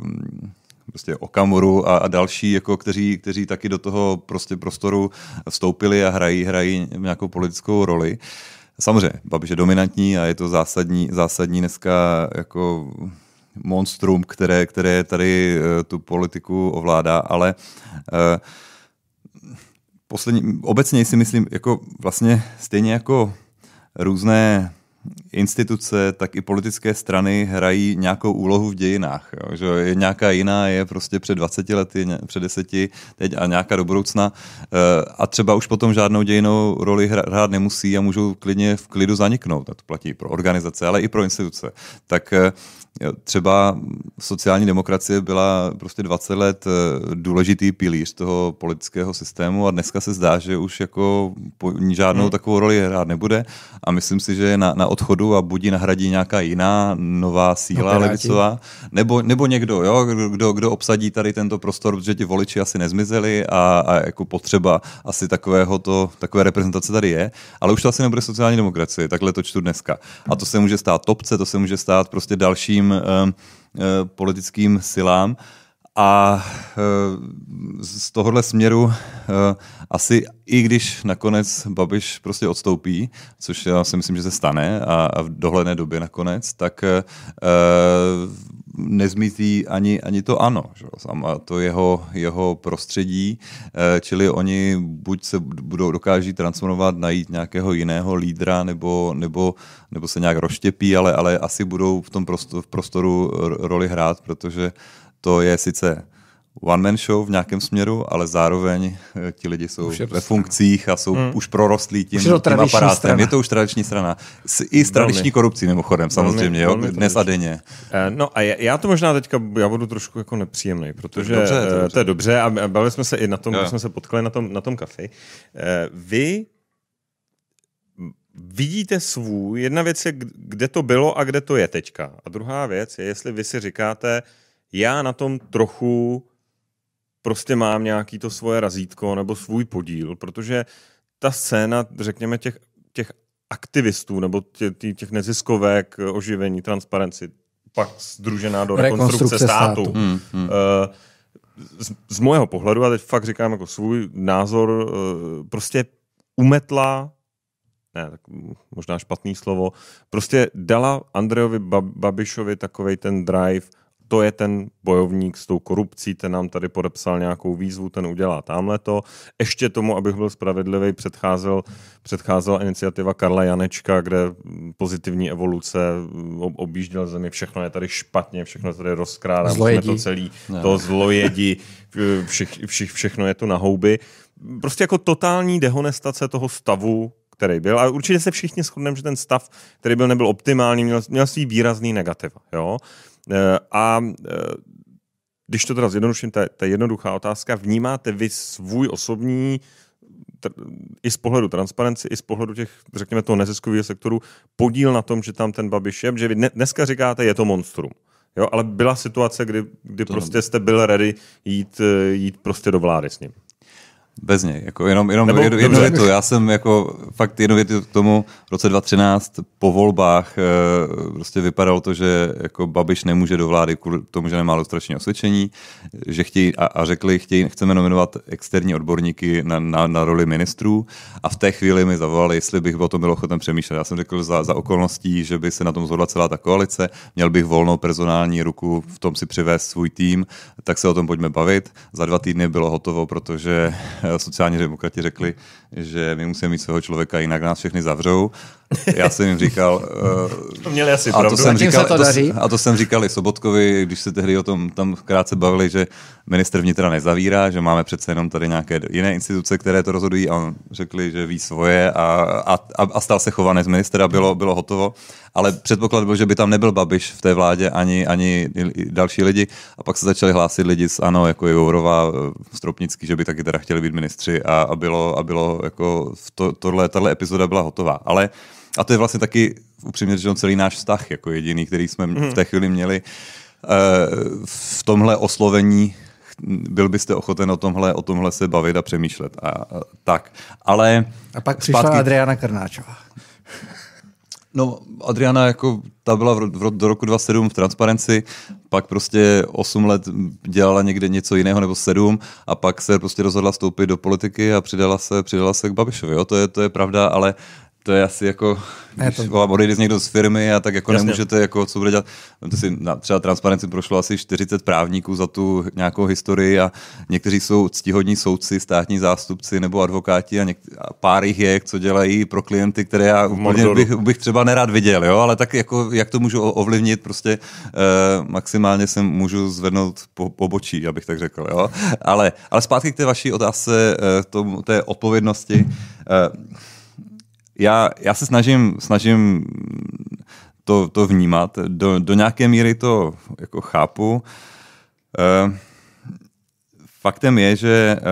Speaker 3: mm, prostě Okamuru a, a další, jako kteří, kteří taky do toho prostě prostoru vstoupili a hrají, hrají nějakou politickou roli. Uh, samozřejmě, Babiš je dominantní a je to zásadní, zásadní dneska jako monstrum, které, které tady eh, tu politiku ovládá, ale eh, poslední, obecně si myslím, jako vlastně stejně jako různé instituce, tak i politické strany hrají nějakou úlohu v dějinách. Jo? Že je nějaká jiná, je prostě před 20 lety, před 10, teď a nějaká do budoucna. Eh, a třeba už potom žádnou dějinou roli hrát nemusí a můžou klidně v klidu zaniknout. A to platí pro organizace, ale i pro instituce. Tak eh, třeba sociální demokracie byla prostě 20 let eh, důležitý pilíř toho politického systému a dneska se zdá, že už jako žádnou hmm. takovou roli hrát nebude a myslím si, že na, na odchodu vodu a budí nahradí nějaká jiná nová síla no, levicová, nebo, nebo někdo, jo, kdo, kdo obsadí tady tento prostor, protože ti voliči asi nezmizeli a, a jako potřeba asi takového to, takové reprezentace tady je, ale už to asi nebude sociální demokracie, takhle to čtu dneska. A to se může stát topce, to se může stát prostě dalším um, uh, politickým silám. A eh, z tohohle směru eh, asi i když nakonec Babiš prostě odstoupí, což já si myslím, že se stane a v dohledné době nakonec, tak eh, nezmizí ani, ani to ano, že? a to jeho, jeho prostředí, čili oni buď se budou dokáží transformovat, najít nějakého jiného lídra, nebo, nebo, nebo se nějak roštěpí, ale, ale asi budou v tom prostoru, v prostoru roli hrát, protože to je sice one-man show v nějakém směru, ale zároveň eh, ti lidi jsou ve funkcích a jsou hmm. už prorostlí tím, už tím aparátem. Strana. Je to už tradiční
Speaker 2: strana. S, I s tradiční velmi. korupcí mimochodem samozřejmě, velmi, jo, dnes a denně. Uh, no a já, já to možná teďka, já budu trošku jako nepříjemný, protože dobře, to, eh, dobře. to je dobře a bavili jsme se i na tom, když jsme se potkali na tom, na tom kafi. Uh, vy vidíte svůj, jedna věc je, kde to bylo a kde to je teďka. A druhá věc je, jestli vy si říkáte, uh, já na tom trochu prostě mám nějaký to svoje razítko nebo svůj podíl, protože ta scéna, řekněme, těch, těch aktivistů nebo tě, tě, těch neziskovek, oživení, transparenci, pak združená do rekonstrukce, rekonstrukce státu. státu. Eh, hmm, hmm. Uh, z, z mojeho pohledu, a teď fakt říkám jako svůj názor, uh, prostě umetla, ne, tak možná špatný slovo, prostě dala Andrejovi Babišovi takovej ten drive, to je ten bojovník s tou korupcí, ten nám tady podepsal nějakou výzvu, ten udělá tamhle to. Ještě tomu, abych byl spravedlivý, předcházel, předcházela iniciativa Karla Janečka, kde pozitivní evoluce objížděl zemi, všechno je tady špatně, všechno je tady rozkrádá, to celý, ne. to zlojedi, všech, všech, všechno je tu na houby. Prostě jako totální dehonestace toho stavu, který byl. A určitě se všichni shodneme, že ten stav, který byl, nebyl optimální, měl, měl svý výrazný negativ. Jo? Eh, a eh, když to teda zjednoduším, ta, ta jednoduchá otázka. Vnímáte vy svůj osobní i z pohledu transparenci, i z pohledu těch, řekněme, toho neziskového sektoru, podíl na tom, že tam ten Babiš je, že vy dneska říkáte, je to monstrum. Jo, ale byla situace, kdy, kdy prostě jste byl ready jít, eh, jít prostě do vlády s ním. Bez něj, jako jenom, jenom Nebo, jednu jedno větu. Já
Speaker 3: jsem jako fakt jednu větu k tomu v roce 2013 po volbách e, prostě vypadalo to, že jako Babiš nemůže do vlády kvůli tomu, že nemá lustrační osvědčení, že chtějí a, a řekli, chtějí, chceme nominovat externí odborníky na, na, na roli ministrů a v té chvíli mi zavolali, jestli bych o tom byl ochoten přemýšlet. Já jsem řekl za, za okolností, že by se na tom zhodla celá ta koalice, měl bych volnou personální ruku, v tom si přivést svůj tým, tak se o tom pojďme bavit. Za dva týdny bylo hotovo, protože sociální demokrati řekli, že my musíme mít svého člověka, jinak nás všechny zavřou já jsem jim říkal... Uh, to měli asi eh, a To jsem říkal, se to daří. To, a to jsem říkal i Sobotkovi, když se tehdy o tom tam krátce bavili, že minister vnitra nezavírá, že máme přece jenom tady nějaké jiné instituce, které to rozhodují a on řekli, že ví svoje a, a, a, a stal se chovanec ministra, bylo, bylo hotovo. Ale předpoklad byl, že by tam nebyl Babiš v té vládě ani, ani další lidi a pak se začali hlásit lidi z ANO, jako je Jourova, eh, Stropnický, že by taky teda chtěli být ministři a, a bylo, a bylo jako to, tohle, tahle epizoda byla hotová. Ale a to je vlastně taky upřímně řečeno celý náš vztah, jako jediný, který jsme mhm. v té chvíli měli. Eh, v tomhle oslovení byl byste ochoten o tomhle, o tomhle se bavit a přemýšlet. A, a tak. Ale a pak přišla Adriana
Speaker 1: Krnáčová.
Speaker 3: No, Adriana, jako ta byla v, do roku 2007 v Transparenci, pak prostě 8 let dělala někde něco jiného, nebo 7, a pak se prostě rozhodla vstoupit do politiky a přidala se, přidala se k Babišovi. Jo? To, je, to je pravda, ale to je asi jako, když to... někdo z firmy a tak jako Jasně. nemůžete, jako co bude dělat. to si, na, třeba transparenci prošlo asi 40 právníků za tu nějakou historii a někteří jsou ctihodní soudci, státní zástupci nebo advokáti a, něk- a pár jich je, co dělají pro klienty, které já úplně bych, bych, třeba nerad viděl, jo? ale tak jako, jak to můžu ovlivnit, prostě eh, maximálně se můžu zvednout po, po bočí, abych tak řekl. Jo? Ale, ale zpátky k té vaší otázce, eh, tomu, té odpovědnosti. Eh, já, já se snažím, snažím to, to vnímat. Do, do nějaké míry to jako chápu. E, faktem je, že e,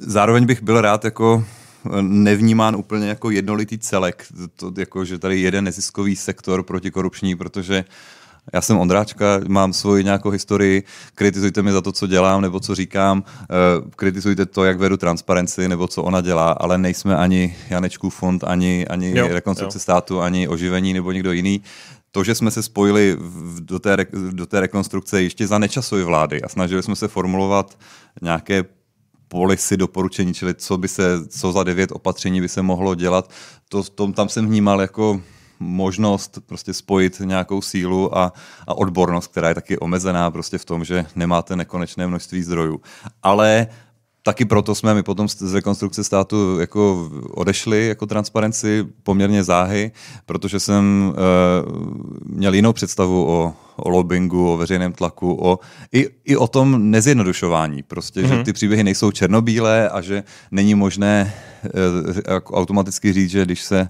Speaker 3: zároveň bych byl rád jako nevnímán úplně jako jednolitý celek, to, jako, že tady jeden neziskový sektor protikorupční, protože já jsem Ondráčka, mám svoji nějakou historii, kritizujte mi za to, co dělám nebo co říkám, eh, kritizujte to, jak vedu transparenci nebo co ona dělá, ale nejsme ani Janečků fond, ani, ani jo, rekonstrukce jo. státu, ani oživení nebo někdo jiný to, že jsme se spojili do, té, do té rekonstrukce ještě za nečasové vlády a snažili jsme se formulovat nějaké policy doporučení, čili co by se, co za devět opatření by se mohlo dělat, to tom tam jsem vnímal jako možnost prostě spojit nějakou sílu a, a odbornost, která je taky omezená prostě v tom, že nemáte nekonečné množství zdrojů. Ale taky proto jsme my potom z rekonstrukce státu jako odešli jako transparenci poměrně záhy, protože jsem e, měl jinou představu o, o lobbyingu, o veřejném tlaku, o, i, i o tom nezjednodušování. Prostě, mm-hmm. že mhm. ty příběhy nejsou černobílé a že není možné e, automaticky říct, že když se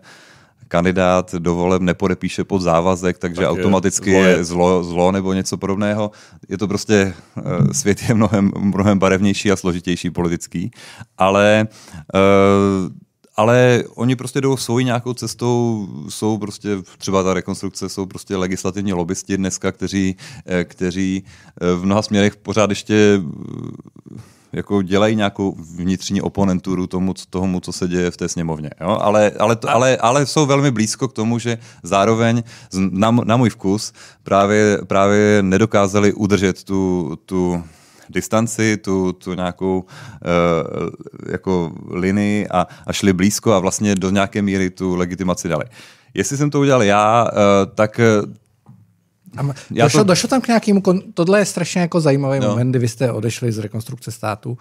Speaker 3: kandidát do voleb nepodepíše pod závazek, takže tak automaticky je, je zlo, zlo nebo něco podobného. Je to prostě, eh, svět je mnohem, mnohem barevnější a složitější politický, ale eh, ale oni prostě jdou svojí nějakou cestou, jsou prostě, třeba ta rekonstrukce, jsou prostě legislativní lobbysti dneska, kteří, eh, kteří v mnoha směrech pořád ještě jako dělají nějakou vnitřní oponenturu tomu, tomu co se děje v té sněmovně. Jo? Ale, ale, to, ale, ale jsou velmi blízko k tomu, že zároveň na, na můj vkus právě, právě nedokázali udržet tu, tu distanci, tu, tu nějakou uh, jako linii a, a šli blízko a vlastně do nějaké míry tu legitimaci dali. Jestli jsem to udělal já, uh, tak
Speaker 1: a Já došlo, to... došlo tam k nějakému, tohle je strašně jako zajímavý no. moment, kdy vy jste odešli z rekonstrukce státu,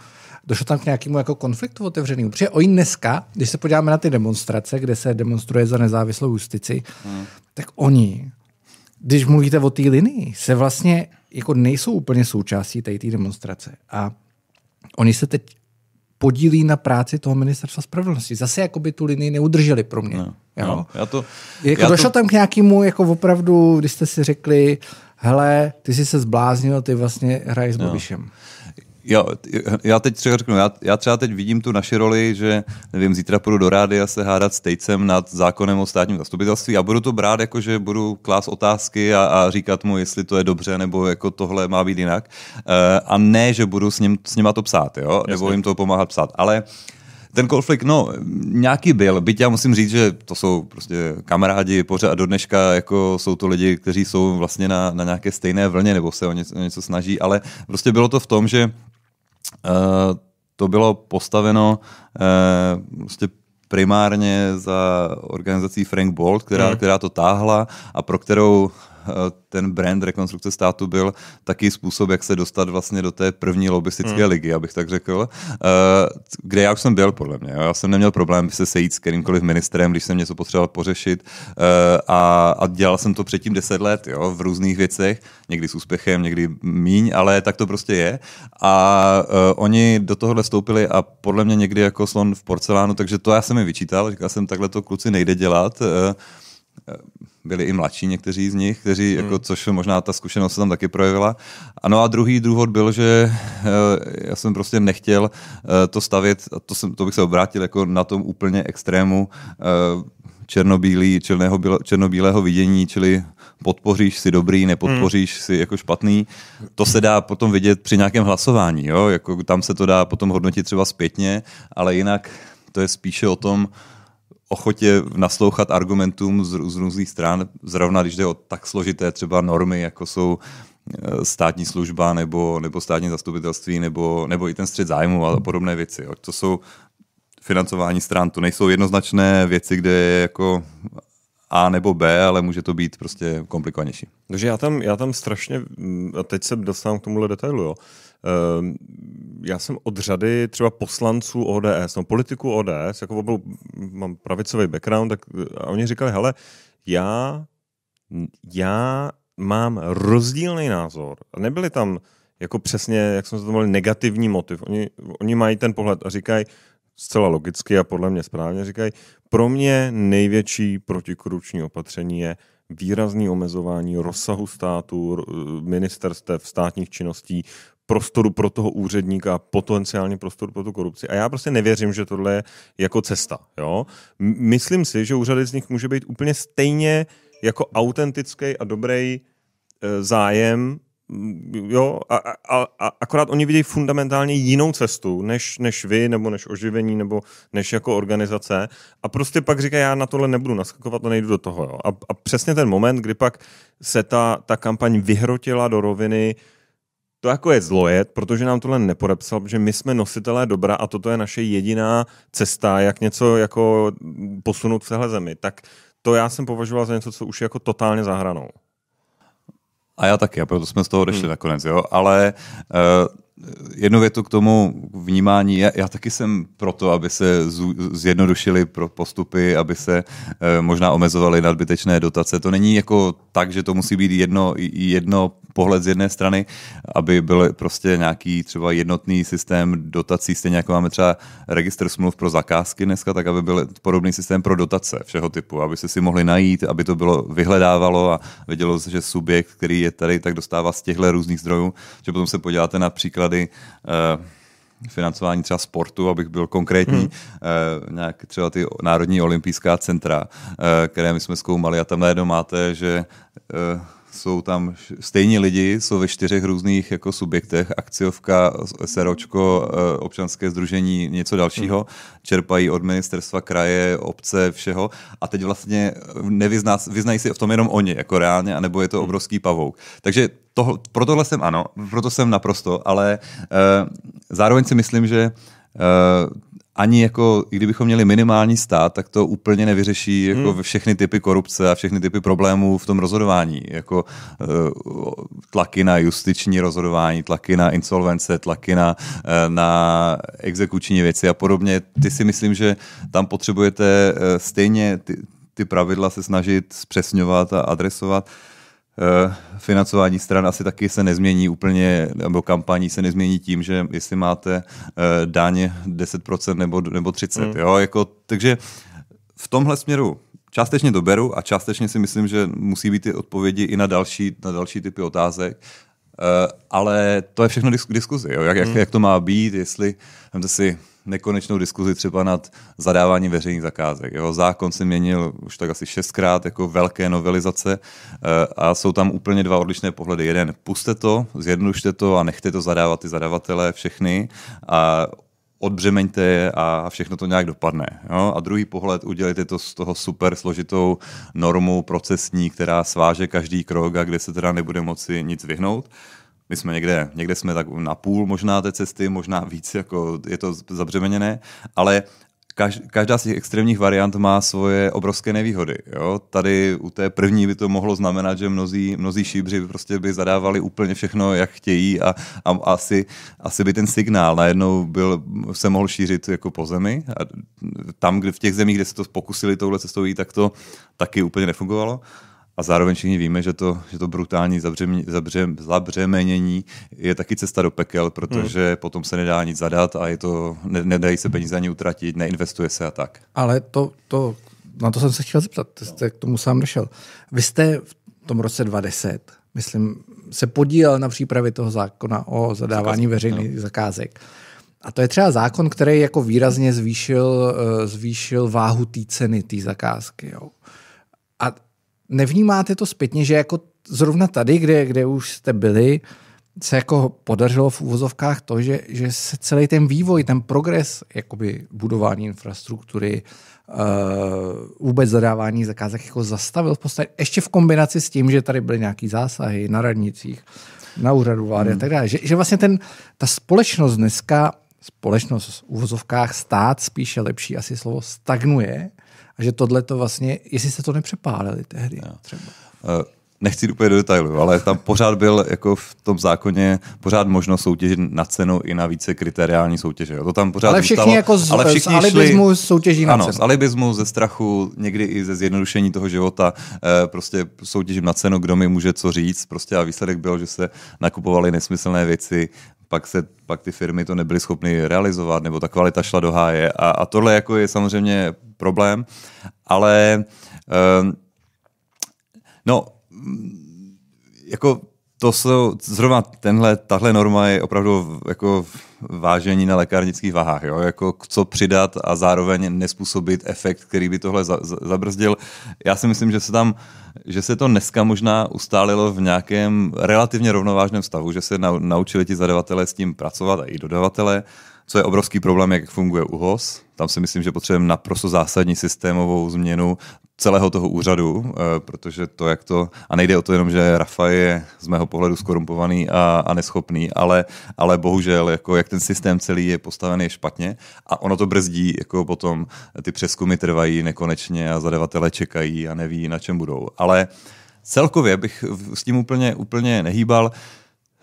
Speaker 1: došlo tam k nějakému jako konfliktu otevřenému. Protože oni dneska, když se podíváme na ty demonstrace, kde se demonstruje za nezávislou justici, hmm. tak oni, když mluvíte o té linii, se vlastně jako nejsou úplně součástí té demonstrace. A oni se teď podílí na práci toho ministerstva spravedlnosti. Zase jako by tu linii neudrželi pro mě. No, jo? No, já to, jako já došlo to... tam k nějakému, jako opravdu, když jste si řekli, hele, ty jsi se zbláznil, ty vlastně hraješ s no. Jo,
Speaker 3: já teď třeba řeknu, já, já třeba teď vidím tu naši roli, že nevím, zítra půjdu do rády a se hádat s Tejcem nad zákonem o státním zastupitelství a budu to brát jako, že budu klás otázky a, a říkat mu, jestli to je dobře, nebo jako tohle má být jinak. E, a ne, že budu s, ním, s nima to psát, jo? Jasně. nebo jim to pomáhat psát. Ale ten konflikt, no, nějaký byl, byť já musím říct, že to jsou prostě kamarádi pořád do dneška, jako jsou to lidi, kteří jsou vlastně na, na nějaké stejné vlně, nebo se o něco, o něco snaží, ale prostě bylo to v tom, že Eh, to bylo postaveno vlastně primárně za organizací Frank Bolt, která, hmm. která to táhla a pro kterou Eh, ten brand rekonstrukce státu byl taky způsob, jak se dostat vlastně do té první lobbystické hmm. ligy, abych tak řekl, eh, kde já už jsem byl, podle mě. Já jsem neměl problém se sejít s kterýmkoliv ministrem, když jsem něco potřeboval pořešit eh, a, a dělal jsem to předtím deset let jo, v různých věcech, někdy s úspěchem, někdy míň, ale tak to prostě je. A uh, oni do tohohle vstoupili a podle mě někdy jako slon v porcelánu, takže to já jsem mi vyčítal, říkal jsem, takhle to kluci nejde dělat. Uh, byli i mladší někteří z nich, kteří, hmm. jako, což možná ta zkušenost se tam taky projevila. Ano a druhý důvod byl, že eh, já jsem prostě nechtěl eh, to stavět, a to, jsem, to bych se obrátil jako na tom úplně extrému eh, černobílý, černého, černobílého vidění, čili podpoříš si dobrý, nepodpoříš hmm. si jako špatný. To se dá potom vidět při nějakém hlasování, jo? Jako tam se to dá potom hodnotit třeba zpětně, ale jinak to je spíše o tom, uh, ochotě naslouchat argumentům z, z různých stran, zrovna když jde o tak složité třeba normy, jako jsou eh, státní služba nebo, nebo státní zastupitelství nebo, nebo i ten střed zájmu a podobné věci. Jo. To jsou financování stran, to nejsou jednoznačné věci, kde je jako a nebo B, ale může to být prostě komplikovanější.
Speaker 2: Takže já tam, já tam strašně, mm, a teď se dostávám k tomuhle detailu, jo. Ehm, já jsem od řady třeba poslanců ODS, no politiku ODS, jako byl, mám pravicový background, tak eh, a oni říkali, hele, já, já mám rozdílný názor. A nebyli tam jako přesně, jak jsme se to mluvili, negativní motiv. Oni, oni mají ten pohled a říkají, zcela logicky a podle mě správně říkají, pro mě největší protikoruční opatření je výrazný omezování rozsahu státu, eh, ministerstev, státních činností, prostoru pro toho úředníka, potenciálně prostoru pro tu korupci. A já prostě nevěřím, že tohle je jako cesta. Jo? Myslím si, že úřadec z nich může být úplně stejně jako autentický a dobrý e, zájem jo, a, a, a akorát oni vidějí fundamentálně jinou cestu, než, než vy, nebo než oživení, nebo než jako organizace. A prostě pak říkají, já na tohle nebudu naskakovat a nejdu do toho. Jo. A, a přesně ten moment, kdy pak se ta, ta kampaň vyhrotila do roviny uh, to jako je zlojet, protože nám tohle nepodepsal, že my jsme nositelé dobra a toto je naše jediná cesta, jak něco jako posunout v téhle zemi. Tak to já jsem považoval za něco, co už je jako totálně zahranou.
Speaker 3: A já taky, a proto jsme z toho odešli hmm. nakonec, jo. Ale uh, jednu větu k tomu vnímání. Já, já taky jsem proto, aby se zjednodušili zjednodušily pro postupy, aby se e, možná omezovaly nadbytečné dotace. To není jako tak, že to musí být jedno, jedno pohled z jedné strany, aby byl prostě nějaký třeba jednotný systém dotací, stejně jako máme třeba registr smluv pro zakázky dneska, tak aby byl podobný systém pro dotace všeho typu, aby se si mohli najít, aby to bylo vyhledávalo a vědělo se, že subjekt, který je tady, tak dostává z těchto různých zdrojů, že potom se podíváte například příklady eh, financování třeba sportu, abych byl konkrétní, hmm. eh, nějak třeba ty národní olympijská centra, eh, které my jsme zkoumali a tam najednou máte, že eh, jsou tam stejní lidi, jsou ve čtyřech různých jako subjektech, akciovka, SROčko, e, občanské združení, něco dalšího, hmm. čerpají od ministerstva, kraje, obce, všeho a teď vlastně nevyzná, vyznají si v tom jenom oni, jako reálně, anebo je to hmm. obrovský pavouk. Takže toho, pro tohle jsem ano, proto jsem naprosto, ale e, zároveň si myslím, že e, ani jako, i kdybychom měli minimální stát, tak to úplně nevyřeší jako hmm. všechny typy korupce a všechny typy problémů v tom rozhodování. Jako eh, tlaky na justiční rozhodování, tlaky na insolvence, tlaky na, eh, na exekuční věci a podobně. Ty si myslím, že tam potřebujete eh, stejně ty, ty pravidla se snažit zpřesňovat a adresovat Eh, financování stran asi taky se nezmění úplně, nebo kampaní se nezmění tím, že jestli máte eh, dáně 10% nebo, nebo 30%. Mm. Jo? Jako, takže v tomhle směru částečně to beru a částečně si myslím, že musí být ty odpovědi i na další, na další typy otázek. Eh, ale to je všechno disk, diskuzi, jo? Jak, jak, hmm. jak to má být, jestli, vemte si nekonečnou diskuzi třeba nad zadávání veřejných zakázek. Jeho zákon se měnil už tak asi šestkrát jako velké novelizace eh, a jsou tam úplně dva odlišné pohledy. Jeden, puste to, zjednodušte to a nechte to zadávat ty zadavatele všechny a odbřemeňte je a všechno to nějak dopadne. Jo? A druhý pohled, udělejte to z toho super složitou normou procesní, která sváže každý krok a kde se teda nebude moci nic vyhnout. My jsme někde, někde jsme tak na půl možná té cesty, možná víc, jako je to zabřemeněné, ale každá z těch extrémních variant má svoje obrovské nevýhody. Jo? Tady u té první by to mohlo znamenat, že mnozí, mnozí šíbři prostě by zadávali úplně všechno, jak chtějí a, a asi, asi by ten signál najednou byl, se mohl šířit jako po zemi. A tam, kde v těch zemích, kde se to pokusili touhle cestou jít, tak to taky úplně nefungovalo. Uh, a zároveň všichni víme, že to, že to brutální zabřemě, zabře, zabřemenění je taky cesta do pekel, protože hmm. potom se nedá nic zadat a je to, ne, nedají se peníze ani utratit, neinvestuje se a tak.
Speaker 1: Ale to, to na to jsem se chtěl zeptat, ty jste k tomu sám došel. Vy jste v tom roce 2010, myslím, se podílel na přípravě toho zákona o zadávání zakázek, veřejných no. zakázek. A to je třeba zákon, který jako výrazně zvýšil, eh, zvýšil váhu té ceny té zakázky. Jo. A nevnímáte to zpětně, že jako zrovna tady, kde, kde už jste byli, se jako podařilo v úvozovkách to, že, že se celý ten vývoj, ten progres jakoby budování infrastruktury, uh, vůbec zadávání zakázek jako zastavil v podstatě, ještě v kombinaci s tím, že tady byly nějaké zásahy na radnicích, na úřadu vlády hmm. a tak dále. Že, že vlastně ten, ta společnost dneska, společnost v úvozovkách stát, spíše lepší asi slovo, stagnuje a že tohle to vlastně, jestli se to nepřepálili tehdy no. třeba.
Speaker 3: Uh, nechci úplně do detailu, ale tam pořád byl jako v tom zákoně pořád možnost soutěžit na cenu i na více kriteriální soutěže. To tam pořád ale všichni jako z, ale všichni z alibismu šli, soutěží na ano, cenu. z alibismu, ze strachu, někdy i ze zjednodušení toho života, eh, prostě soutěžím na cenu, kdo mi může co říct. Prostě a výsledek byl, že se nakupovaly nesmyslné věci, pak, se, pak ty firmy to nebyly schopny realizovat, nebo ta kvalita šla do háje. A, a tohle jako je samozřejmě problém, ale um, no, mm, jako to jsou, zrovna tenhle, tahle norma je opravdu jako vážení na lékárnických vahách, jo? jako co přidat a zároveň nespůsobit efekt, který by tohle za, za, zabrzdil. Já si myslím, že se tam, že se to dneska možná ustálilo v nějakém relativně rovnovážném stavu, že se na, naučili ti zadavatelé s tím pracovat a i dodavatelé, co je obrovský problém, jak funguje UHOS. Tam si myslím, že potřebujeme naprosto zásadní systémovou změnu celého toho úřadu, eh, protože to, jak to, a nejde o to jenom, že Rafa je z mého pohledu skorumpovaný a, a neschopný, ale, ale bohužel, jako jak ten systém celý je postavený je špatně a ono to brzdí, jako potom ty přeskumy trvají nekonečně a zadavatele čekají a neví, na čem budou. Ale celkově bych s tím úplně, úplně nehýbal. Uh,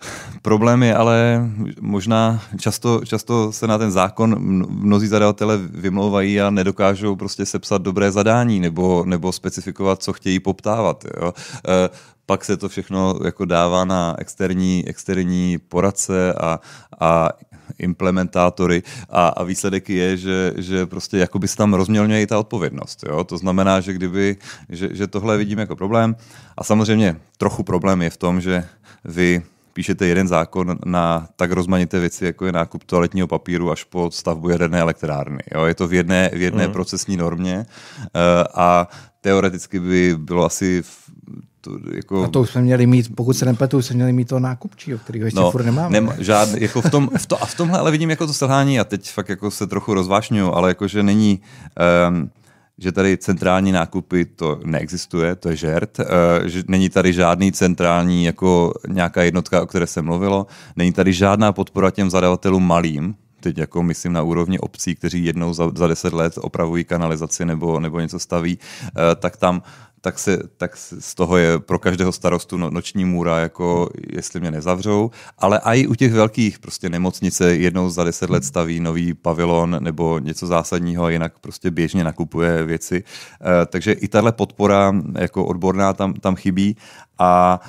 Speaker 3: Problém je ale možná často, často se na ten zákon mnozí zadavatele vymlouvají a nedokážou prostě sepsat dobré zadání nebo, nebo specifikovat, co chtějí poptávat. Jo. E, pak se to všechno jako dává na externí, externí poradce a, a implementátory a, a výsledek je, že, že prostě jakoby se tam rozmělňuje ta odpovědnost. Jo? To znamená, že kdyby, že, že tohle vidím jako problém a samozřejmě trochu problém je v tom, že vy píšete jeden zákon na tak rozmanité věci, jako je nákup toaletního papíru až po stavbu jaderné elektrárny. Jo? Je to v jedné, v jedné mm. procesní normě eh, a teoreticky by bylo asi to, jako... A to už
Speaker 1: jsme měli mít, pokud se nepletu, jsme měli mít to nákupčí, o kterého ještě no, furt nemáme. Nem, žádný, jako v tom, v
Speaker 3: to, a v tomhle ale vidím jako to selhání a teď fakt jako se trochu rozvášňuju, ale jakože není... Um, že tady centrální nákupy to neexistuje, to je žert, eh, že není tady žádný centrální, jako nějaká jednotka, o které se mluvilo, není tady žádná podpora těm zadavatelům malým, teď jako myslím na úrovni obcí, kteří jednou za, za deset let opravují kanalizaci nebo, nebo něco staví, eh, tak tam tak, se, tak z toho je pro každého starostu no, noční můra, jako jestli mě nezavřou. Ale i u těch velkých, prostě nemocnice jednou za deset let staví nový pavilon nebo něco zásadního, jinak prostě běžně nakupuje věci. Eh, takže i tahle podpora jako odborná tam, tam chybí a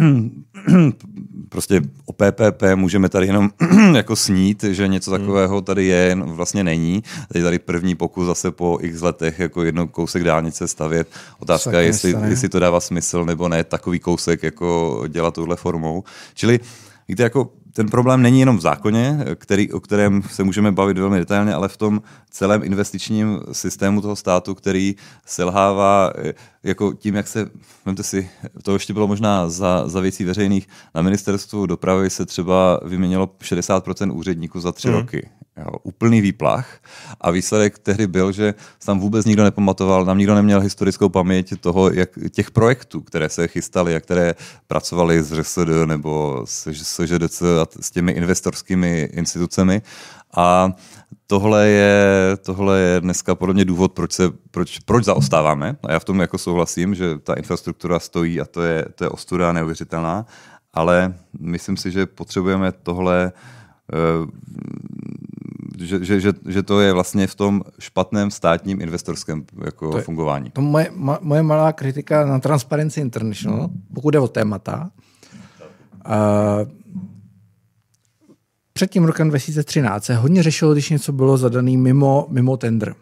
Speaker 3: eh, prostě o PPP můžeme tady jenom jako snít, že něco hmm. takového tady je, vlastně není. Tady tady první pokus zase po x letech jako jednou kousek dálnice stavět Otázka je, jestli, ne? jestli to dává smysl nebo ne, takový kousek jako dělat tuhle formou. Čili víte, jako ten problém není jenom v zákoně, který, o kterém se můžeme bavit velmi detailně, ale v tom celém investičním systému toho státu, který selhává eh, jako tím, jak se, vemte si, to ještě bylo možná za, za věcí veřejných, na ministerstvu dopravy se třeba vyměnilo 60% úředníků za tři mm. roky. Jo, úplný výplach. A výsledek tehdy byl, že tam vůbec nikdo nepamatoval, tam nikdo neměl historickou paměť toho, jak těch projektů, které se chystaly a které pracovali s RSD nebo s s, s, s těmi investorskými institucemi. A tohle je, tohle je dneska podobně důvod, proč, se, proč, proč zaostáváme. A já v tom jako souhlasím, že ta infrastruktura stojí a to je, to je ostuda neuvěřitelná. Ale myslím si, že potřebujeme tohle eh, že, že, že, že to je vlastně v tom špatném státním investorském jako to je, fungování. To
Speaker 1: moje, ma, moje malá kritika na Transparency International, pokud jde o témata. Uh, před tím rokem 2013 se hodně řešilo, když něco bylo zadané mimo, mimo tender.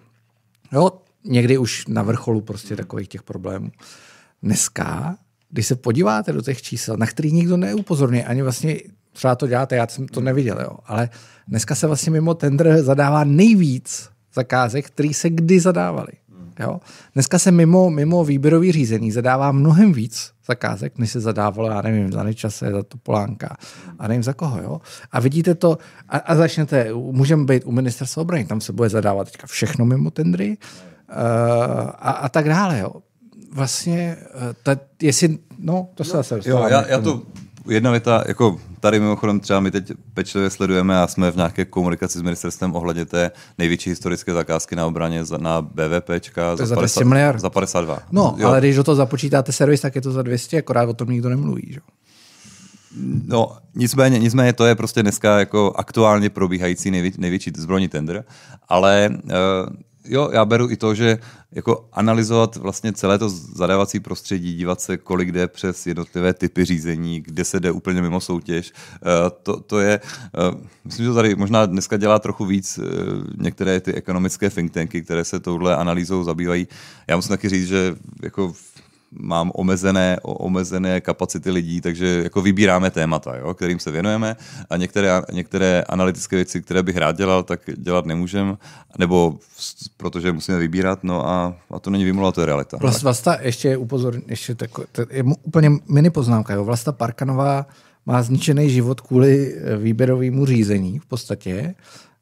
Speaker 1: Jo, někdy už na vrcholu prostě takových těch problémů. Dneska, když se podíváte do těch čísel, na který nikdo neupozorní, ani vlastně třeba to děláte, já jsem to neviděl, jo, ale uh, Dneska se vlastně mimo tender zadává nejvíc zakázek, které se kdy zadávaly. Hmm. Jo? Dneska se mimo, mimo výběrový řízení zadává mnohem víc zakázek, než se zadávalo, já nevím, za nečase, za polánka a nevím za koho. Jo? A vidíte to, a, a začnete, můžeme být u ministerstva obrany, tam se bude zadávat teďka všechno mimo tendry uh, a, a tak dále. Jo? Vlastně, eh, ta, jestli, no, to se no, zase jo, já, já to
Speaker 3: jedna věta, jako tady mimochodem třeba my teď pečlivě sledujeme a jsme v nějaké komunikaci s ministerstvem ohledně té největší historické zakázky na obraně za, na BVPčka za, za, 50, miliard. za 52. No, jo. ale
Speaker 1: když do toho započítáte servis, tak je to za 200, akorát o tom nikdo nemluví. Že?
Speaker 3: No, nicméně, nicméně to je prostě dneska jako aktuálně probíhající největší, největší zbrojní tender, ale uh, jo, já beru i to, že jako analyzovat vlastně celé to zadávací prostředí, dívat se, kolik jde přes jednotlivé typy řízení, kde se jde úplně mimo soutěž, eh, to, to je, eh, myslím, že to tady možná dneska dělá trochu víc eh, některé ty ekonomické think tanky, které se touhle analýzou zabývají. Já musím taky říct, že jako mám omezené, omezené kapacity lidí, takže jako vybíráme témata, jo, kterým se věnujeme a některé, některé analytické věci, které bych rád dělal, tak dělat nemůžem, nebo protože musíme vybírat, no a, a to není vymluva, to je realita. Vlast,
Speaker 1: Vlasta, ještě upozorň, ještě tako, to je úplně mini poznámka, jo, Vlasta Parkanová má zničený život kvůli eh, výběrovému řízení v podstatě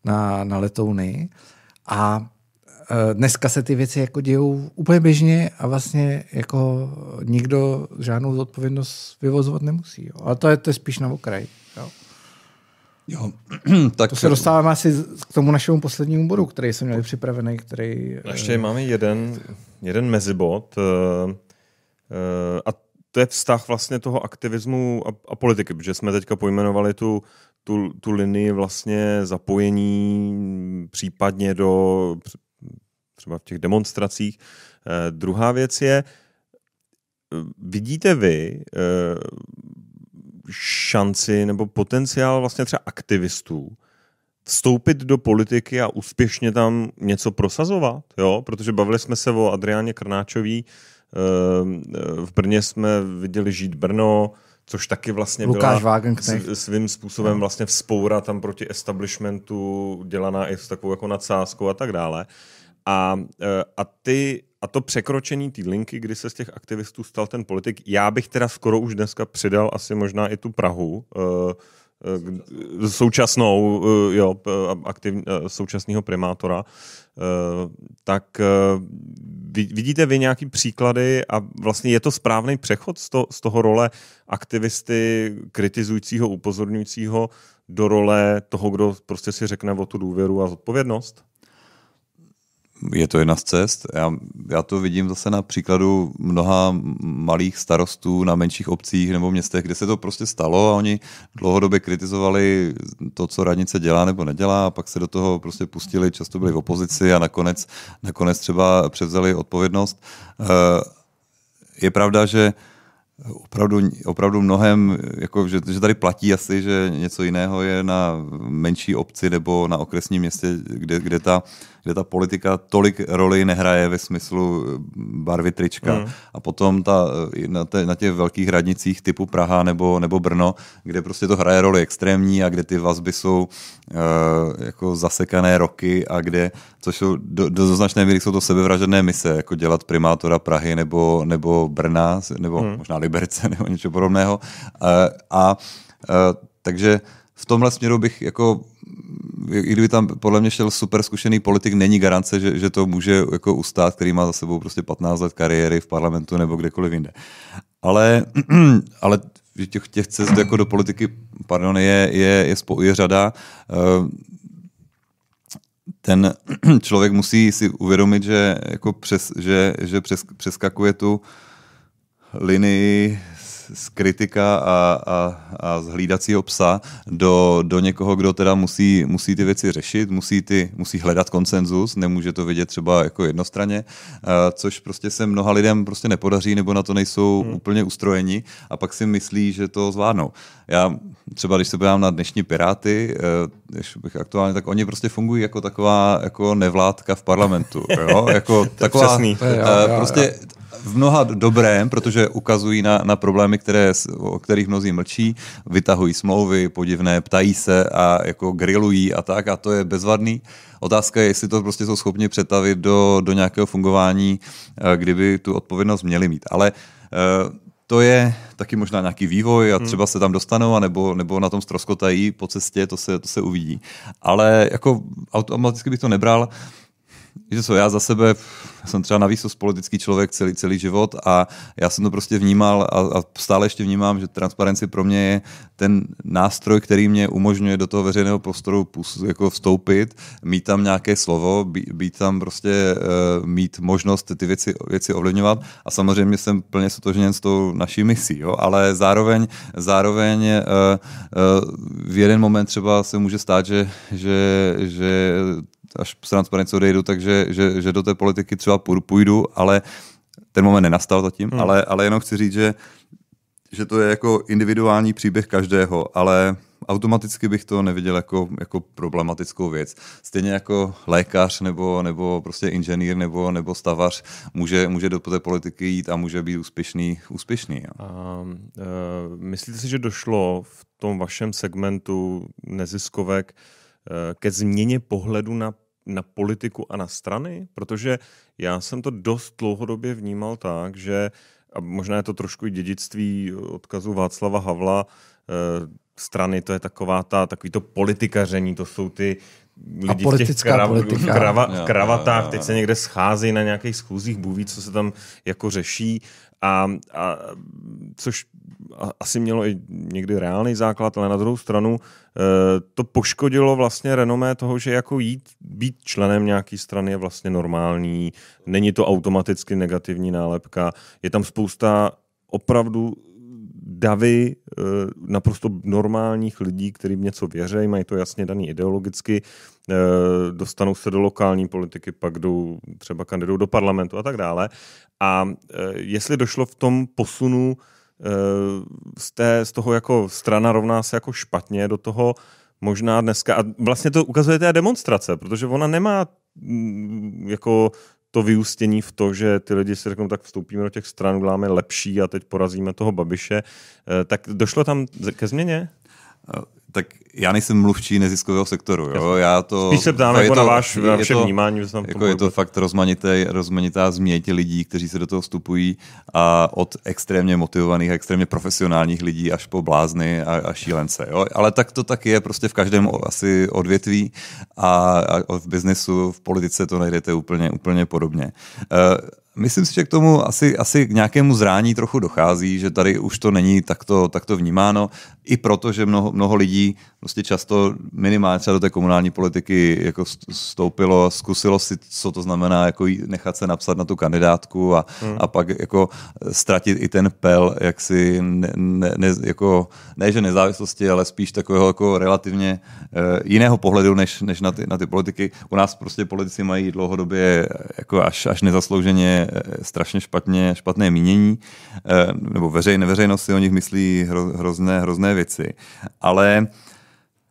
Speaker 1: na, na letouny a Eh, dneska se ty věci jako dějou úplně běžně a vlastně jako nikdo žádnou zodpovědnost vyvozovat nemusí. Jo. Ale to je, to je spíš na okraj. Jo. Jo, tak... To se dostáváme asi k tomu našemu poslednímu bodu, který jsem měl připravený, který... No eh, ještě
Speaker 2: máme jeden, jeden mezibod eh, a to je vztah vlastně toho aktivismu a, a politiky, protože jsme teďka pojmenovali tu, tu, tu linii vlastně zapojení případně do třeba v těch demonstracích. Eh, druhá věc je, eh, vidíte vy eh, šanci nebo potenciál vlastně třeba aktivistů vstoupit do politiky a úspěšně tam něco prosazovat, jo? Protože bavili jsme se o Adriáně Krnáčový, eh, v Brně jsme viděli žít Brno, což taky vlastně Lukáš byla svým způsobem no. vlastně vzpoura tam proti establishmentu, dělaná i s takovou jako nadsázkou a tak dále. A, e, a, ty, a to překročení té linky, kdy se z těch aktivistů stal ten politik, já bych teda skoro už dneska přidal asi možná i tu Prahu, e, e, současnou, jo, aktiv, současného primátora, tak vidíte vy nějaký příklady a vlastně je to správný přechod z, to, z toho role aktivisty kritizujícího, upozorňujícího do role toho, kdo prostě si řekne o tu důvěru a zodpovědnost?
Speaker 3: Je to jedna z cest. Já, já to vidím zase na příkladu mnoha malých starostů na menších obcích nebo městech, kde se to prostě stalo a oni dlouhodobě kritizovali to, co radnice dělá nebo nedělá a pak se do toho prostě pustili, často byli v opozici a nakonec, nakonec třeba převzali odpovědnost. Eh, je pravda, že opravdu, opravdu mnohem, jako, že, že tady platí asi, že něco jiného je na menší obci nebo na okresním městě, kde, kde ta uh, kde ta politika tolik roli nehraje ve smyslu eh, barvy trička. Mm. A potom ta, eh, na, te, na těch velkých radnicích typu Praha nebo, nebo Brno, kde prostě to hraje roli extrémní a kde ty vazby jsou uh, jako zasekané roky a kde, což jsou do, do značné míry jsou to sebevražedné mise, jako dělat primátora Prahy nebo, nebo Brna, nebo mm. možná Liberce nebo něco podobného. Uh, a uh, takže uh, v tomhle směru bych jako i kdyby tam podle mě šel super zkušený politik, není garance, že, že to může jako ustát, který má za sebou prostě 15 let kariéry v parlamentu nebo kdekoliv jinde. Ale, ale těch, těch cest jako do politiky pardon, je, je, je, spou, je řada. Eh, ten člověk musí si uvědomit, že, jako přes, že, že přes, přeskakuje tu linii z kritika a, a, a z hlídacího psa do, do někoho, kdo teda musí, musí ty věci řešit, musí, ty, musí hledat konsenzus, nemůže to vidět třeba jako jednostranně, což prostě se mnoha lidem prostě nepodaří nebo na to nejsou hmm. úplně ustrojeni a pak si myslí, že to zvládnou. Já třeba, když se podívám na dnešní Piráty, eh, když bych aktuálně, tak oni prostě fungují jako taková jako nevládka v parlamentu. Jo? Jako taková, přesný. Uh, prostě v mnoha dobrém, protože ukazují na, na problémy, které, o kterých mnozí mlčí, vytahují smlouvy podivné, ptají se a jako grillují a tak a to je bezvadný. Otázka je, jestli to prostě jsou schopni přetavit do, do nějakého fungování, eh, kdyby tu odpovědnost měli mít. Ale eh, to je taky možná nějaký vývoj a hmm. třeba se tam dostanou, a nebo, nebo na tom stroskotají po cestě, to se, to se uvidí. Ale jako automaticky bych to nebral. Víte co, já za sebe já jsem třeba navíc politický člověk celý, celý život a já jsem to prostě vnímal a, a stále ještě vnímám, že transparenci pro mě je ten nástroj, který mě umožňuje do toho veřejného prostoru jako vstoupit, mít tam nějaké slovo, být tam prostě, uh, mít možnost ty věci, věci ovlivňovat a samozřejmě jsem plně sotožněn s tou naší misí, jo? ale zároveň, zároveň uh, uh, v jeden moment třeba se může stát, že, že, že až se na něco odejdu, takže že, že do té politiky třeba půjdu, ale ten moment nenastal zatím, hmm. ale, ale jenom chci říct, že, že to je jako individuální příběh každého, ale automaticky bych to neviděl jako, jako problematickou věc. Stejně jako lékař nebo, nebo prostě inženýr nebo, nebo stavař
Speaker 2: může, může do té politiky jít a může být úspěšný. úspěšný jo. A, uh, myslíte si, že došlo v tom vašem segmentu neziskovek Eh, ke změně pohledu na, na politiku a na strany? Protože já jsem to dost dlouhodobě vnímal tak, že a možná je to trošku i dědictví odkazu Václava Havla, eh, strany, to je taková ta, takový to politikaření, to jsou ty lidi a v těch krav, politika. krava, v kravatách, teď se někde scházejí na nějakých schůzích, buví, co se tam jako řeší, a, a což asi mělo i někdy reálný základ, ale na druhou stranu eh, to poškodilo vlastně renomé toho, že jako jít, být členem nějaké strany je vlastně normální, není to automaticky negativní nálepka, je tam spousta opravdu davy eh, naprosto normálních lidí, kterým něco věří, mají to jasně daný ideologicky, eh, dostanou se do lokální politiky, pak jdou, třeba kandidují do parlamentu a tak dále. A jestli došlo v tom posunu Eh, z, té, z toho jako strana rovná se jako špatně do toho možná dneska, a vlastně to ukazuje té demonstrace, protože ona nemá mm, jako to vyústění v to, že ty lidi si řeknou, tak vstoupíme do těch stran, uděláme lepší a teď porazíme toho Babiše, eh, tak došlo tam ke změně? Eh, tak já nejsem mluvčí neziskového sektoru. Jo?
Speaker 3: Já to, Spíš se ptám jako to, na váš na vše vnímání. Jako tom jako je to fakt rozmanité, rozmanitá změť lidí, kteří se do toho vstupují a od extrémně motivovaných, extrémně profesionálních lidí až po blázny a, a šílence. Jo? Ale tak to tak je prostě v každém asi odvětví a, a v biznesu, v politice to najdete úplně, úplně podobně. Uh, Myslím si, že k tomu asi, asi k nějakému zrání trochu dochází, že tady už to není takto, takto vnímáno, i proto, že mnoho, mnoho lidí prostě často minimálně třeba do té komunální politiky jako stoupilo, zkusilo si, co to znamená, jako nechat se napsat na tu kandidátku a, hmm. a pak jako ztratit i ten pel, jak si ne, ne, ne, jako, ne že nezávislosti, ale spíš takového jako relativně uh, jiného pohledu než, než na, ty, na ty politiky. U nás prostě politici mají dlouhodobě jako až, až nezaslouženě Eh, strašně, špatně, špatné mínění, eh, nebo veřej, veřejnost si o nich myslí hro, hrozné, hrozné věci. Ale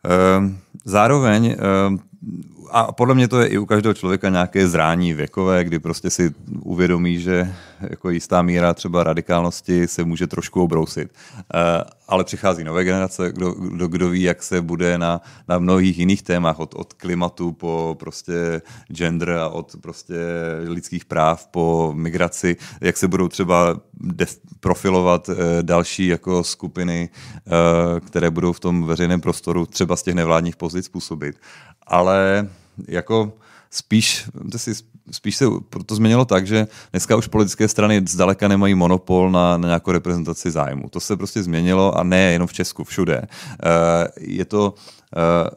Speaker 3: eh, zároveň a podle mě to je i u každého člověka nějaké zrání věkové, kdy prostě si uvědomí, že jako jistá míra třeba radikálnosti se může trošku obrousit. Eh, ale přichází nové generace, kdo, kdo, kdo ví, jak se bude na, na mnohých jiných témách, od, od klimatu po prostě gender a od prostě lidských práv po migraci, jak se budou třeba def, profilovat eh, další jako skupiny, eh, které budou v tom veřejném prostoru třeba z těch nevládních pozic působit ale jako spíš, si, spíš se proto změnilo tak, že dneska už politické strany zdaleka nemají monopol na, na nějakou reprezentaci zájmu. To se prostě změnilo a ne jenom v Česku, všude. Eh, je to eh,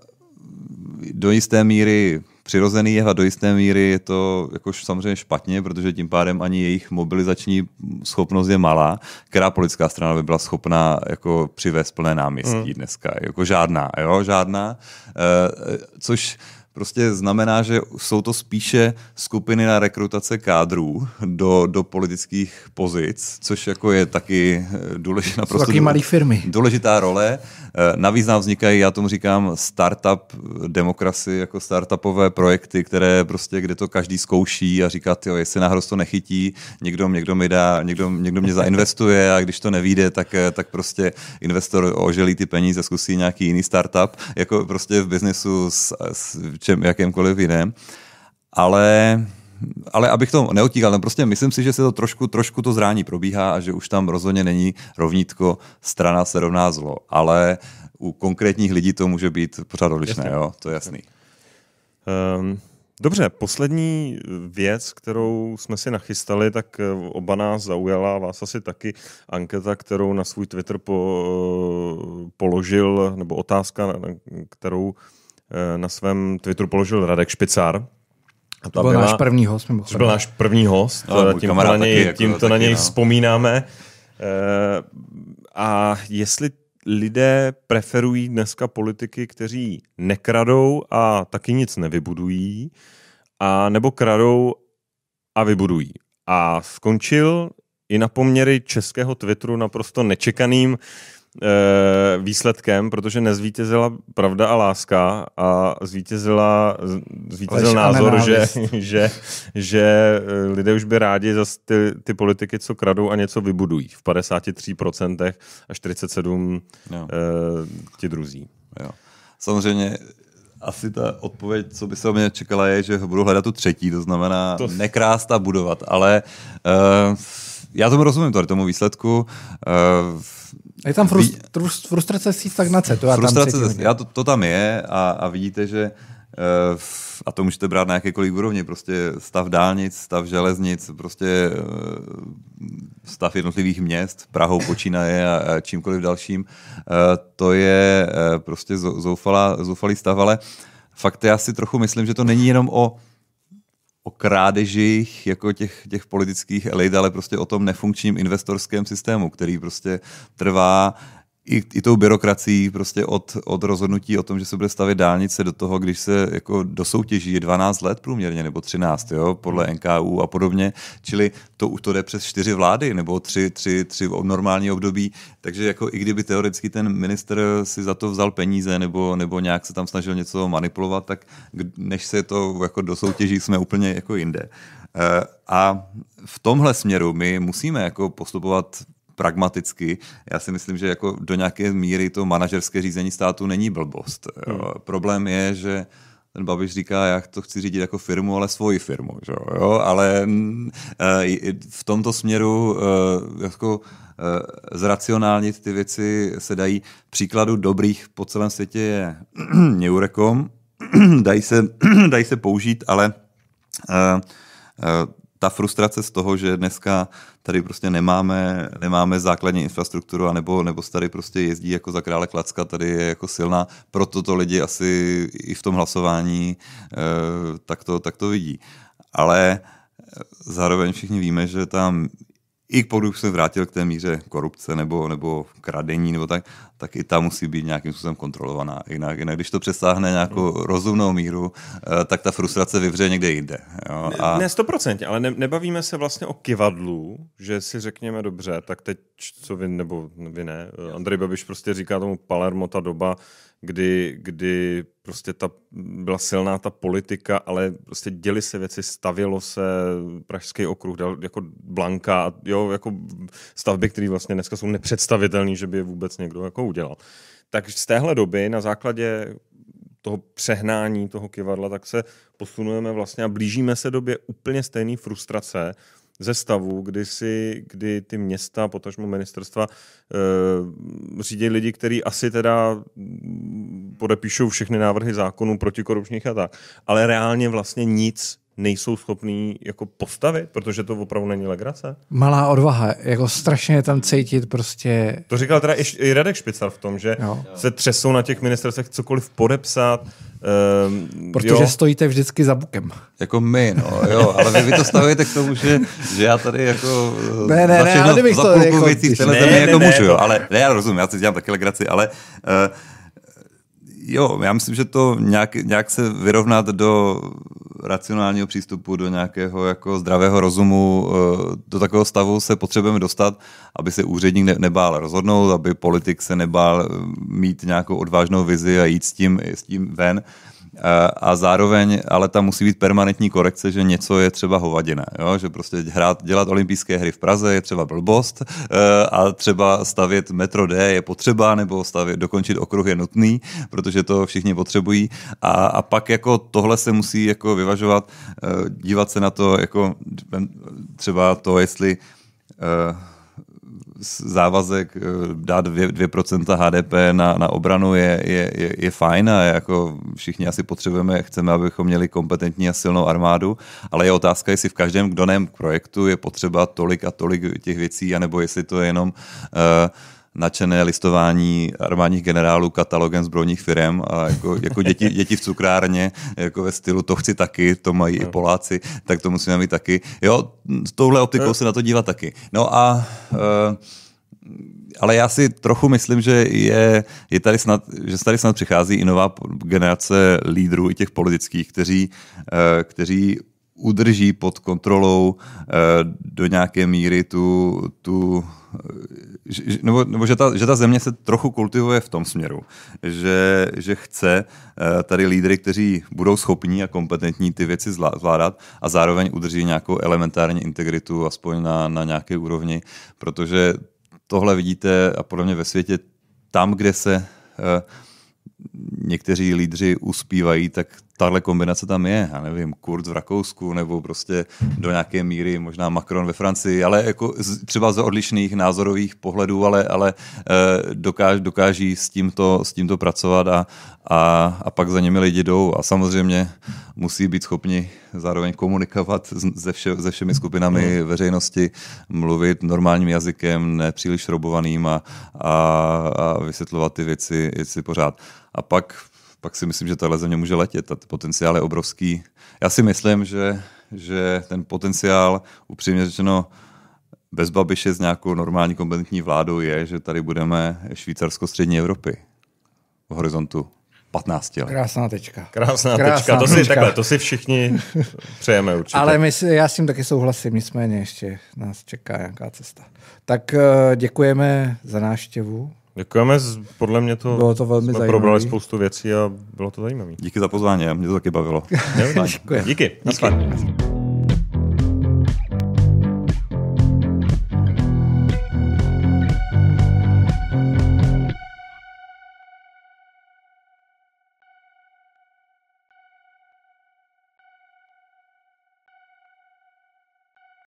Speaker 3: do jisté míry přirozený je a do jisté míry je to jakož samozřejmě špatně, protože tím pádem ani jejich mobilizační schopnost je malá. Která politická strana by byla schopná jako přivést plné náměstí hmm. dneska? Jako žádná, jo, žádná. E, což prostě znamená, že jsou to spíše skupiny na rekrutace kádrů do, do politických pozic, což jako je taky eh, důležitá, jsou taky malý firmy. důležitá role. Eh, navíc nám vznikají, já tomu říkám, startup demokraci, jako startupové projekty, které prostě, kde to každý zkouší a říká, jo, jestli náhodou to nechytí, někdo, někdo mi dá, někdo, někdo mě zainvestuje a když to nevíde, tak, eh, tak prostě investor oželí ty peníze, zkusí nějaký jiný startup. Jako prostě v biznesu s, s čem, jakémkoliv jiném. Ale ale abych to neotíkal, no prostě myslím si, že se to trošku, trošku to zrání probíhá a že už tam rozhodně není rovnítko strana se rovná zlo, ale u konkrétních lidí to může být pořád odlišné, jo, to je jasný.
Speaker 2: Um, dobře, poslední věc, kterou jsme si nachystali, tak eh, oba nás zaujala, vás asi taky, anketa, kterou na svůj Twitter po, eh, položil, nebo otázka, kterou Eh, na svém Twitteru položil Radek Špicár, a to byl byla, náš první host. to byl náš první host, no, tím to na něj, jako tím to taky, na něj no. vzpomínáme. E, a jestli lidé preferují dneska politiky, kteří nekradou a taky nic nevybudují, a nebo kradou a vybudují. A skončil i na poměry českého Twitteru naprosto nečekaným Eh, výsledkem, protože nezvítězila pravda a láska a zvítězila, zvítězil Lež názor, že, že, že eh, lidé už by rádi za ty, ty politiky, co kradou a něco vybudují v 53% a 47% ti druzí. Jo. Samozřejmě asi ta
Speaker 3: odpověď, co by se o mě čekala, je, že budu hledat tu třetí, to znamená to... nekrást a budovat, ale uh, já tomu rozumím tady tomu výsledku. Uh,
Speaker 1: je tam frust, frust, frustrace si stagnace. To já, frustrace, tam cítím, já
Speaker 3: to, to tam je a, a vidíte, že uh, a to můžete brát na jakékoliv úrovni, prostě stav dálnic, stav železnic, prostě uh, stav jednotlivých měst, Prahou počínaje a, a čímkoliv dalším, uh, to je uh, prostě zoufala, zoufalý stav, ale fakt já si trochu myslím, že to není jenom o o krádežích jako těch, těch politických elit, ale prostě o tom nefunkčním investorském systému, který prostě trvá i, i tou byrokracií prostě od, od rozhodnutí o tom, že se bude stavit dálnice do toho, když se jako do soutěží je 12 let průměrně nebo 13, jo, podle hmm. NKU a podobně, čili to už to jde přes čtyři vlády nebo tři, tři, tři v normální období, takže jako i kdyby teoreticky ten minister si za to vzal peníze nebo, nebo nějak se tam snažil něco manipulovat, tak než se to jako do soutěží jsme úplně jako jinde. Eh, a v tomhle směru my musíme jako postupovat pragmaticky. Já si myslím, že jako do nějaké míry to manažerské řízení státu není blbost. Hmm. Problém je, že ten Babiš říká, já to chci řídit jako firmu, ale svoji firmu. Že? Jo? Ale mm, eh, v tomto směru eh, jako eh, zracionálnit ty věci se dají. Příkladu dobrých po celém světě je Neurekom. dají, se, dají se použít, ale ta frustrace z toho, že dneska tady prostě nemáme, nemáme základní infrastrukturu, anebo, nebo se tady prostě jezdí jako za krále klacka, tady je jako silná, proto to lidi asi i v tom hlasování eh, tak, to, tak to vidí. Ale eh, zároveň všichni víme, že tam i pokud se vrátil k té míře korupce nebo, nebo kradení nebo tak, tak i ta musí být nějakým způsobem kontrolovaná. Jinak, jinak když to přesáhne nějakou hmm. rozumnou míru, eh, tak ta frustrace vyvře někde jde. Jo? A... Ne, ne
Speaker 2: 100%, ale ne, nebavíme se vlastně o kivadlu, že si řekněme dobře, tak teď, co vy nebo vy ne, eh, Andrej Babiš prostě říká tomu Palermo ta doba, kdy, kdy prostě ta, byla silná ta politika, ale prostě děli se věci, stavělo se Pražský okruh dal, jako Blanka, jo, jako stavby, které vlastně dneska jsou nepředstavitelné, že by je vůbec někdo jako udělal. Tak z téhle doby na základě toho přehnání toho kivadla, tak se posunujeme vlastně a blížíme se době úplně stejné frustrace ze stavu, kdy, si, kdy ty města, potažmo ministerstva, e, řídí lidi, kteří asi teda podepíšou všechny návrhy zákonů protikorupčních a tak, ale reálně vlastně nic nejsou schopní jako postavit, protože to opravdu není legrace.
Speaker 1: Malá odvaha, jako strašně je tam cítit prostě... To říkal teda
Speaker 2: i Radek Špicar v tom, že jo. se třesou na těch ministerstvech cokoliv podepsat, Um,
Speaker 1: Protože jo. stojíte vždycky za bukem. Jako my, no jo, ale vy, vy to stavujete k tomu, že,
Speaker 2: že
Speaker 3: já tady jako ne, ne, za všechno, ne, ale za to, jako, věcí ne, ne, ne, jako ne, můžu, ne, jo, ale ne, já rozumím, já si dělám taky legraci, ale uh, Jo, já myslím, že to nějak, nějak se vyrovnat do racionálního přístupu, do nějakého jako zdravého rozumu, eh, do takového stavu se potřebujeme dostat, aby se úředník ne, nebál rozhodnout, aby politik se nebál eh, mít nějakou odvážnou vizi a jít s tím, s tím ven a zároveň ale tam musí být permanentní korekce, že něco je třeba hovadina, jo? že prostě hrát, dělat olympijské hry v Praze je třeba blbost e, a třeba stavět metro D je potřeba nebo stavět, dokončit okruh je nutný, protože to všichni potřebují a, a pak jako tohle se musí jako vyvažovat, e, dívat se na to jako třeba to, jestli e, závazek eh, dát 2%, 2% HDP na, na obranu je, je, je, fajn a jako všichni asi potřebujeme, chceme, abychom měli kompetentní a silnou armádu, ale je otázka, jestli v každém daném projektu je potřeba tolik a tolik těch věcí, anebo jestli to je jenom uh, načené listování armádních generálů katalogem zbrojních firm a jako, jako děti, děti v cukrárně, jako ve stylu to chci taky, to mají no. i Poláci, tak to musíme mít taky. Jo, s touhle optikou no. se na to dívat taky. No a uh, ale já si trochu myslím, že je, je tady snad, že tady snad přichází i nová generace lídrů i těch politických, kteří, eh, kteří udrží pod kontrolou eh, do nějaké míry tu, tu nebo, nebo že, ta, že ta země se trochu kultivuje v tom směru, že, že chce eh, tady lídry, kteří budou schopní a kompetentní ty věci zvládat a zároveň udrží nějakou elementární integritu, aspoň na, na nějaké úrovni, protože tohle vidíte a podle mě ve světě tam, kde se eh, někteří lídři uspívají, tak tahle kombinace tam je, já nevím, Kurz v Rakousku nebo prostě do nějaké míry možná Macron ve Francii, ale jako z, třeba ze odlišných názorových pohledů, ale, ale e, dokáž, dokáží s tímto, s tímto pracovat a, a, a pak za nimi lidi jdou a samozřejmě musí být schopni zároveň komunikovat se, vše, se všemi skupinami mhm. veřejnosti, mluvit normálním jazykem, nepříliš robovaným a, a, a vysvětlovat ty věci, věci pořád. A pak pak si myslím, že tahle země může letět. Ten potenciál je obrovský. Já si myslím, že, že ten potenciál, upřímně řečeno, bez Babiše s nějakou normální kompetentní vládou je, že tady budeme Švýcarsko střední Evropy v horizontu 15 let.
Speaker 1: Krásná tečka. Krásná, Krásná
Speaker 2: tečka. To si, Takhle, to si všichni přejeme určitě. Ale my,
Speaker 1: já s tím taky souhlasím, nicméně ještě nás čeká nějaká cesta. Tak eh, děkujeme za náštěvu. Děkujeme, podle mě to, bylo to velmi jsme probrali
Speaker 2: spoustu věcí a bylo to zajímavé. Díky za pozvání, mě to taky bavilo. Díky, Díky. Díky.